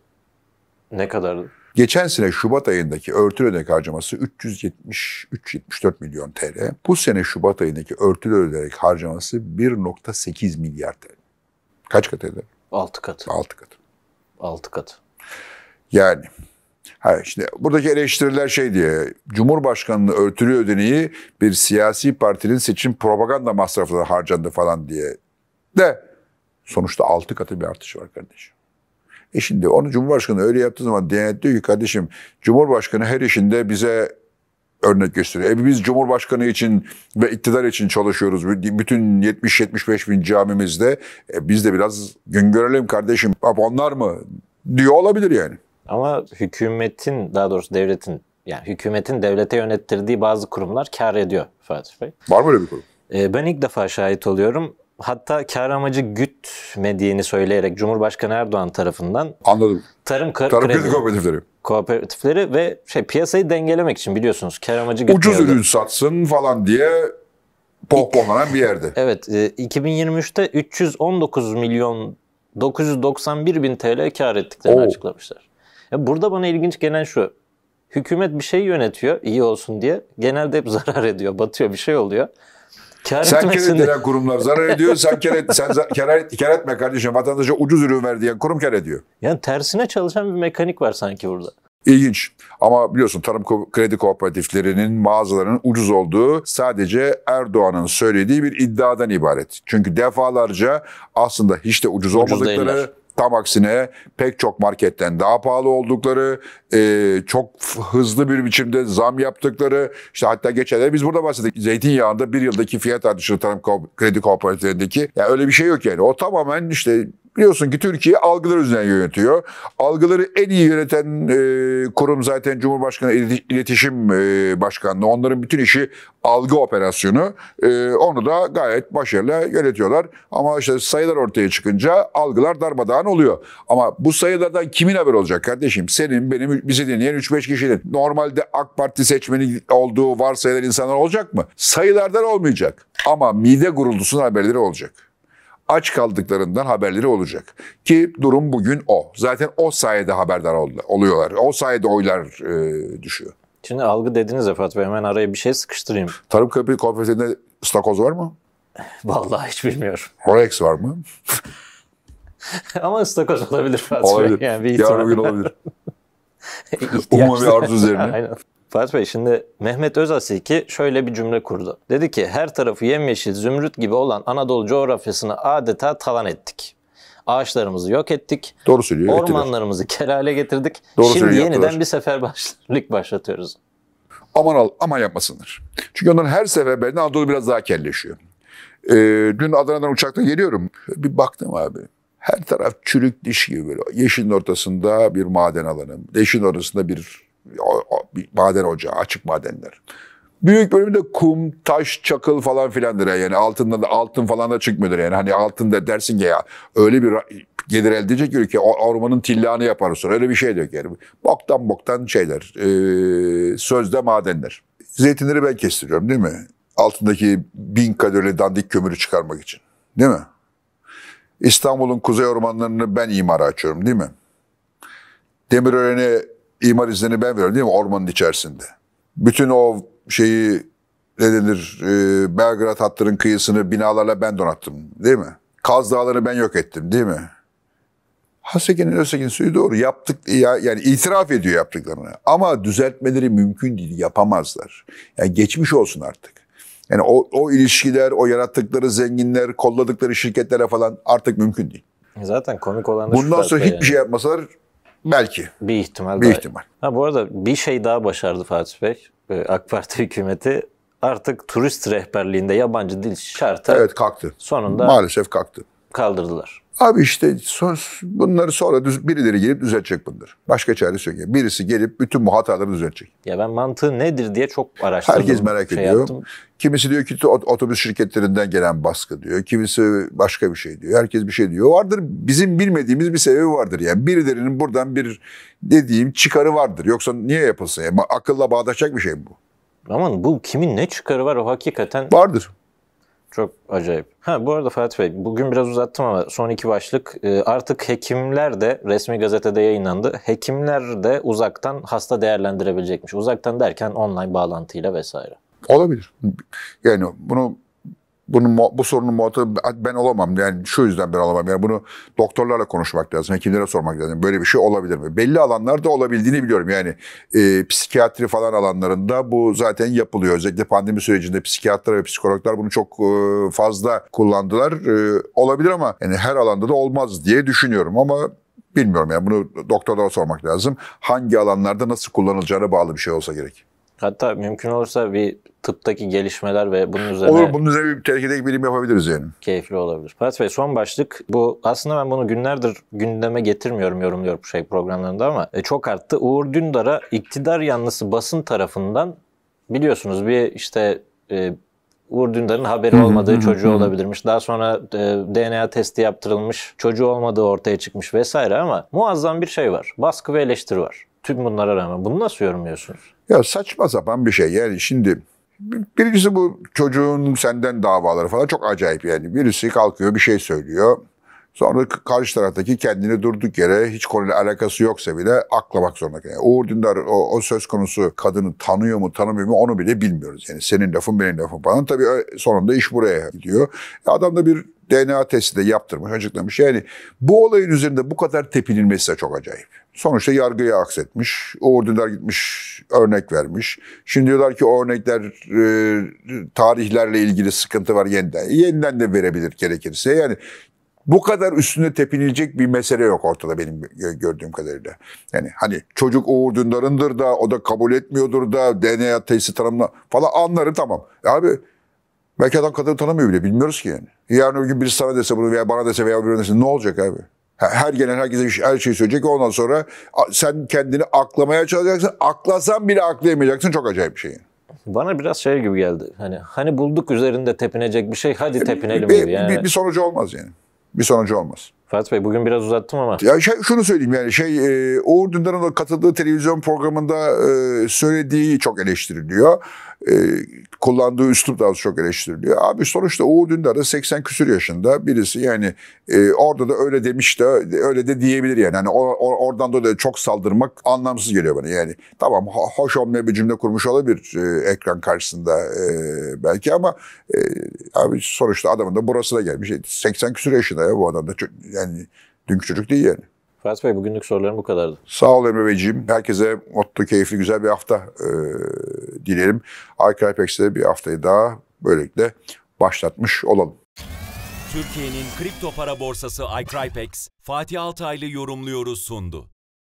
Ne kadar? Geçen sene Şubat ayındaki örtülü ödek harcaması 370-374 milyon TL. Bu sene Şubat ayındaki örtülü ödek harcaması 1.8 milyar TL. Kaç kat eder? 6 kat. 6 kat. 6 kat. Yani Ha işte buradaki eleştiriler şey diye, Cumhurbaşkanı'nın örtülü ödeneği bir siyasi partinin seçim propaganda masrafları harcandı falan diye. De sonuçta altı katı bir artış var kardeşim. E şimdi onu Cumhurbaşkanı öyle yaptığı zaman Diyanet diyor ki kardeşim Cumhurbaşkanı her işinde bize örnek gösteriyor. E biz Cumhurbaşkanı için ve iktidar için çalışıyoruz. Bütün 70-75 bin camimizde e biz de biraz gün görelim kardeşim. Onlar mı? Diyor olabilir yani. Ama hükümetin daha doğrusu devletin yani hükümetin devlete yönettirdiği bazı kurumlar kar ediyor Fatih Bey. Var mı öyle bir kurum? Ee, ben ilk defa şahit oluyorum. Hatta kar amacı gütmediğini söyleyerek Cumhurbaşkanı Erdoğan tarafından Anladım. Tarım, kar- tarım kredi kooperatifleri. Kooperatifleri ve şey piyasayı dengelemek için biliyorsunuz kar amacı gütmüyordu. Ucuz ürün satsın falan diye pohpohlanan bir yerde. Evet, e, 2023'te 319 milyon 991 bin TL kar ettiklerini Oo. açıklamışlar. Ya burada bana ilginç gelen şu. Hükümet bir şey yönetiyor iyi olsun diye. Genelde hep *laughs* zarar ediyor, batıyor, bir şey oluyor. Kâr sen kar diye... kurumlar zarar ediyor. Sen kar, et, sen kar, et, kar etme kardeşim. Vatandaşa ucuz ürün ver diyen kurum kar ediyor. Yani tersine çalışan bir mekanik var sanki burada. İlginç. Ama biliyorsun tarım kredi kooperatiflerinin mağazalarının ucuz olduğu sadece Erdoğan'ın söylediği bir iddiadan ibaret. Çünkü defalarca aslında hiç de ucuz, ucuz olmadıkları, değiller Tam aksine pek çok marketten daha pahalı oldukları, e, çok hızlı bir biçimde zam yaptıkları, işte hatta geçen de biz burada bahsettik. Zeytinyağında bir yıldaki fiyat artışı Tarım Kredi Kooperatiflerindeki. yani öyle bir şey yok yani. O tamamen işte Biliyorsun ki Türkiye algılar üzerine yönetiyor. Algıları en iyi yöneten e, kurum zaten Cumhurbaşkanı İletişim e, Başkanlığı. Onların bütün işi algı operasyonu. E, onu da gayet başarılı yönetiyorlar. Ama işte sayılar ortaya çıkınca algılar darmadağın oluyor. Ama bu sayılardan kimin haber olacak kardeşim? Senin, benim, bizi dinleyen 3-5 kişinin. Normalde AK Parti seçmeni olduğu varsayılan insanlar olacak mı? Sayılardan olmayacak. Ama mide guruldusunun haberleri olacak aç kaldıklarından haberleri olacak. Ki durum bugün o. Zaten o sayede haberdar oluyorlar. O sayede oylar e, düşüyor. Şimdi algı dediniz Efat Fatih Bey hemen araya bir şey sıkıştırayım. Tarım Kapı konferansında stakoz var mı? *laughs* Vallahi hiç bilmiyorum. Rolex var mı? *laughs* Ama stakoz olabilir Fatih olabilir. Yani bir Yarın bugün olabilir. *laughs* Umumi arzu üzerine. Aynen. Fatih Bey şimdi Mehmet Özasiki şöyle bir cümle kurdu. Dedi ki her tarafı yemyeşil zümrüt gibi olan Anadolu coğrafyasını adeta talan ettik. Ağaçlarımızı yok ettik. Doğru söylüyor. Ormanlarımız. Ormanlarımızı kelale getirdik. Doğru Şimdi söylüyor, yeniden yaptılar. bir seferberlik *laughs* başlatıyoruz. Aman al, ama yapmasınlar. Çünkü onların her seferberinde Anadolu biraz daha kelleşiyor. Ee, dün Adana'dan uçakta geliyorum. Bir baktım abi. Her taraf çürük diş gibi böyle. Yeşilin ortasında bir maden alanı. Yeşilin ortasında bir maden ocağı, açık madenler. Büyük bölümü de kum, taş, çakıl falan filandır yani. Altından da altın falan da çıkmıyordur yani. Hani altın da dersin ki ya öyle bir gelir elde edecek ki ülke ormanın tillanı yapar sonra. Öyle bir şey diyor yani. Boktan boktan şeyler. E, sözde madenler. Zeytinleri ben kestiriyorum değil mi? Altındaki bin kalorili dandik kömürü çıkarmak için. Değil mi? İstanbul'un kuzey ormanlarını ben imara açıyorum değil mi? Demirören'e imar izni ben veriyorum değil mi ormanın içerisinde. Bütün o şeyi ne denir e, Belgrad hattının kıyısını binalarla ben donattım değil mi? Kaz Dağları'nı ben yok ettim değil mi? Hasekin'in Ösekin suyu doğru yaptık ya, yani itiraf ediyor yaptıklarını ama düzeltmeleri mümkün değil yapamazlar. Yani geçmiş olsun artık. Yani o, o ilişkiler, o yarattıkları zenginler, kolladıkları şirketlere falan artık mümkün değil. Zaten komik olan da Bundan sonra hiçbir yani. şey yapmasalar Belki. Bir ihtimal. Bir daha. ihtimal. Ha, bu arada bir şey daha başardı Fatih Bey. Ee, AK Parti *laughs* hükümeti artık turist rehberliğinde yabancı dil şartı evet, kalktı. sonunda maalesef kalktı kaldırdılar. Abi işte bunları sonra düz, birileri gelip düzeltecek bunları. Başka çaresi yok. birisi gelip bütün bu hataları düzeltecek. Ya ben mantığı nedir diye çok araştırdım. Herkes merak şey ediyor. Yaptım. Kimisi diyor ki otobüs şirketlerinden gelen baskı diyor. Kimisi başka bir şey diyor. Herkes bir şey diyor. Vardır bizim bilmediğimiz bir sebebi vardır. Yani birilerinin buradan bir dediğim çıkarı vardır. Yoksa niye yapılsa? Yani akılla bağdaşacak bir şey mi bu. Aman bu kimin ne çıkarı var o hakikaten... Vardır. Çok acayip. Ha bu arada Fatih Bey bugün biraz uzattım ama son iki başlık. Ee, artık hekimler de resmi gazetede yayınlandı. Hekimler de uzaktan hasta değerlendirebilecekmiş. Uzaktan derken online bağlantıyla vesaire. Olabilir. Yani bunu bunun bu sorunun muhatabı ben olamam. Yani şu yüzden ben olamam. Yani bunu doktorlarla konuşmak lazım, hekimlere sormak lazım. Böyle bir şey olabilir mi? Belli alanlarda olabildiğini biliyorum. Yani e, psikiyatri falan alanlarında bu zaten yapılıyor. Özellikle pandemi sürecinde psikiyatrlar ve psikologlar bunu çok e, fazla kullandılar. E, olabilir ama yani her alanda da olmaz diye düşünüyorum ama bilmiyorum yani bunu doktorlara sormak lazım. Hangi alanlarda nasıl kullanılacağına bağlı bir şey olsa gerek. Hatta mümkün olursa bir tıptaki gelişmeler ve bunun üzerine... Olur, bunun üzerine bir tehlikedeki bilim yapabiliriz yani. Keyifli olabilir. Fatih Bey son başlık bu. Aslında ben bunu günlerdir gündeme getirmiyorum, yorumluyorum bu şey programlarında ama e, çok arttı. Uğur Dündar'a iktidar yanlısı basın tarafından biliyorsunuz bir işte e, Uğur Dündar'ın haberi olmadığı çocuğu olabilirmiş. Daha sonra e, DNA testi yaptırılmış, çocuğu olmadığı ortaya çıkmış vesaire ama muazzam bir şey var. Baskı ve eleştiri var. Tüm bunlara rağmen bunu nasıl yorumluyorsunuz? Ya saçma sapan bir şey. Yani şimdi birincisi bu çocuğun senden davaları falan çok acayip yani. Birisi kalkıyor bir şey söylüyor. Sonra karşı taraftaki kendini durduk yere hiç konuyla alakası yoksa bile aklamak zorunda kalıyor. Yani Uğur Dündar o, o söz konusu kadını tanıyor mu tanımıyor mu onu bile bilmiyoruz. Yani senin lafın benim lafım falan. Tabii sonunda iş buraya gidiyor. E, adam da bir DNA testi de yaptırmış, açıklamış. Yani bu olayın üzerinde bu kadar tepinilmesi de çok acayip. Sonuçta yargıya aksetmiş. Uğur Dündar gitmiş, örnek vermiş. Şimdi diyorlar ki o örnekler e, tarihlerle ilgili sıkıntı var yeniden. Yeniden de verebilir gerekirse. Yani bu kadar üstüne tepinilecek bir mesele yok ortada benim gördüğüm kadarıyla. Yani hani çocuk Uğur Dündar'ındır da o da kabul etmiyordur da DNA testi tanımla falan anlarım tamam. E abi belki adam kadını tanımıyor bile bilmiyoruz ki yani. Yarın öbür gün birisi sana dese bunu veya bana dese veya birine dese ne olacak abi? Her gelen herkese şey, her şeyi söyleyecek. ve Ondan sonra sen kendini aklamaya çalışacaksın. Aklasan bile aklayamayacaksın. Çok acayip bir şey. Bana biraz şey gibi geldi. Hani hani bulduk üzerinde tepinecek bir şey hadi e, tepinelim bir, gibi. Yani. Bir, bir sonucu olmaz yani bir sonucu olmaz. Fatih Bey bugün biraz uzattım ama. Ya şey, şunu söyleyeyim yani şey e, Uğur Dündar'ın da katıldığı televizyon programında e, söylediği çok eleştiriliyor e, kullandığı üslup daha çok eleştiriliyor. Abi sonuçta Uğur Dündar da 80 küsür yaşında birisi yani e, orada da öyle demiş de öyle de diyebilir yani. Hani or, or, oradan da çok saldırmak anlamsız geliyor bana yani. Tamam hoş olmayan bir cümle kurmuş olabilir e, ekran karşısında e, belki ama e, abi sonuçta adamın da burasına gelmiş. 80 e, küsür yaşında ya bu adam da çok, yani dünkü çocuk değil yani. Kars Bey bugünlük sorularım bu kadardı. Sağ ol Emre Beyciğim. Herkese mutlu, keyifli, güzel bir hafta e, dilerim. Arka bir haftayı daha böylelikle başlatmış olalım. Türkiye'nin kripto para borsası iCrypex, Fatih Altaylı yorumluyoruz sundu.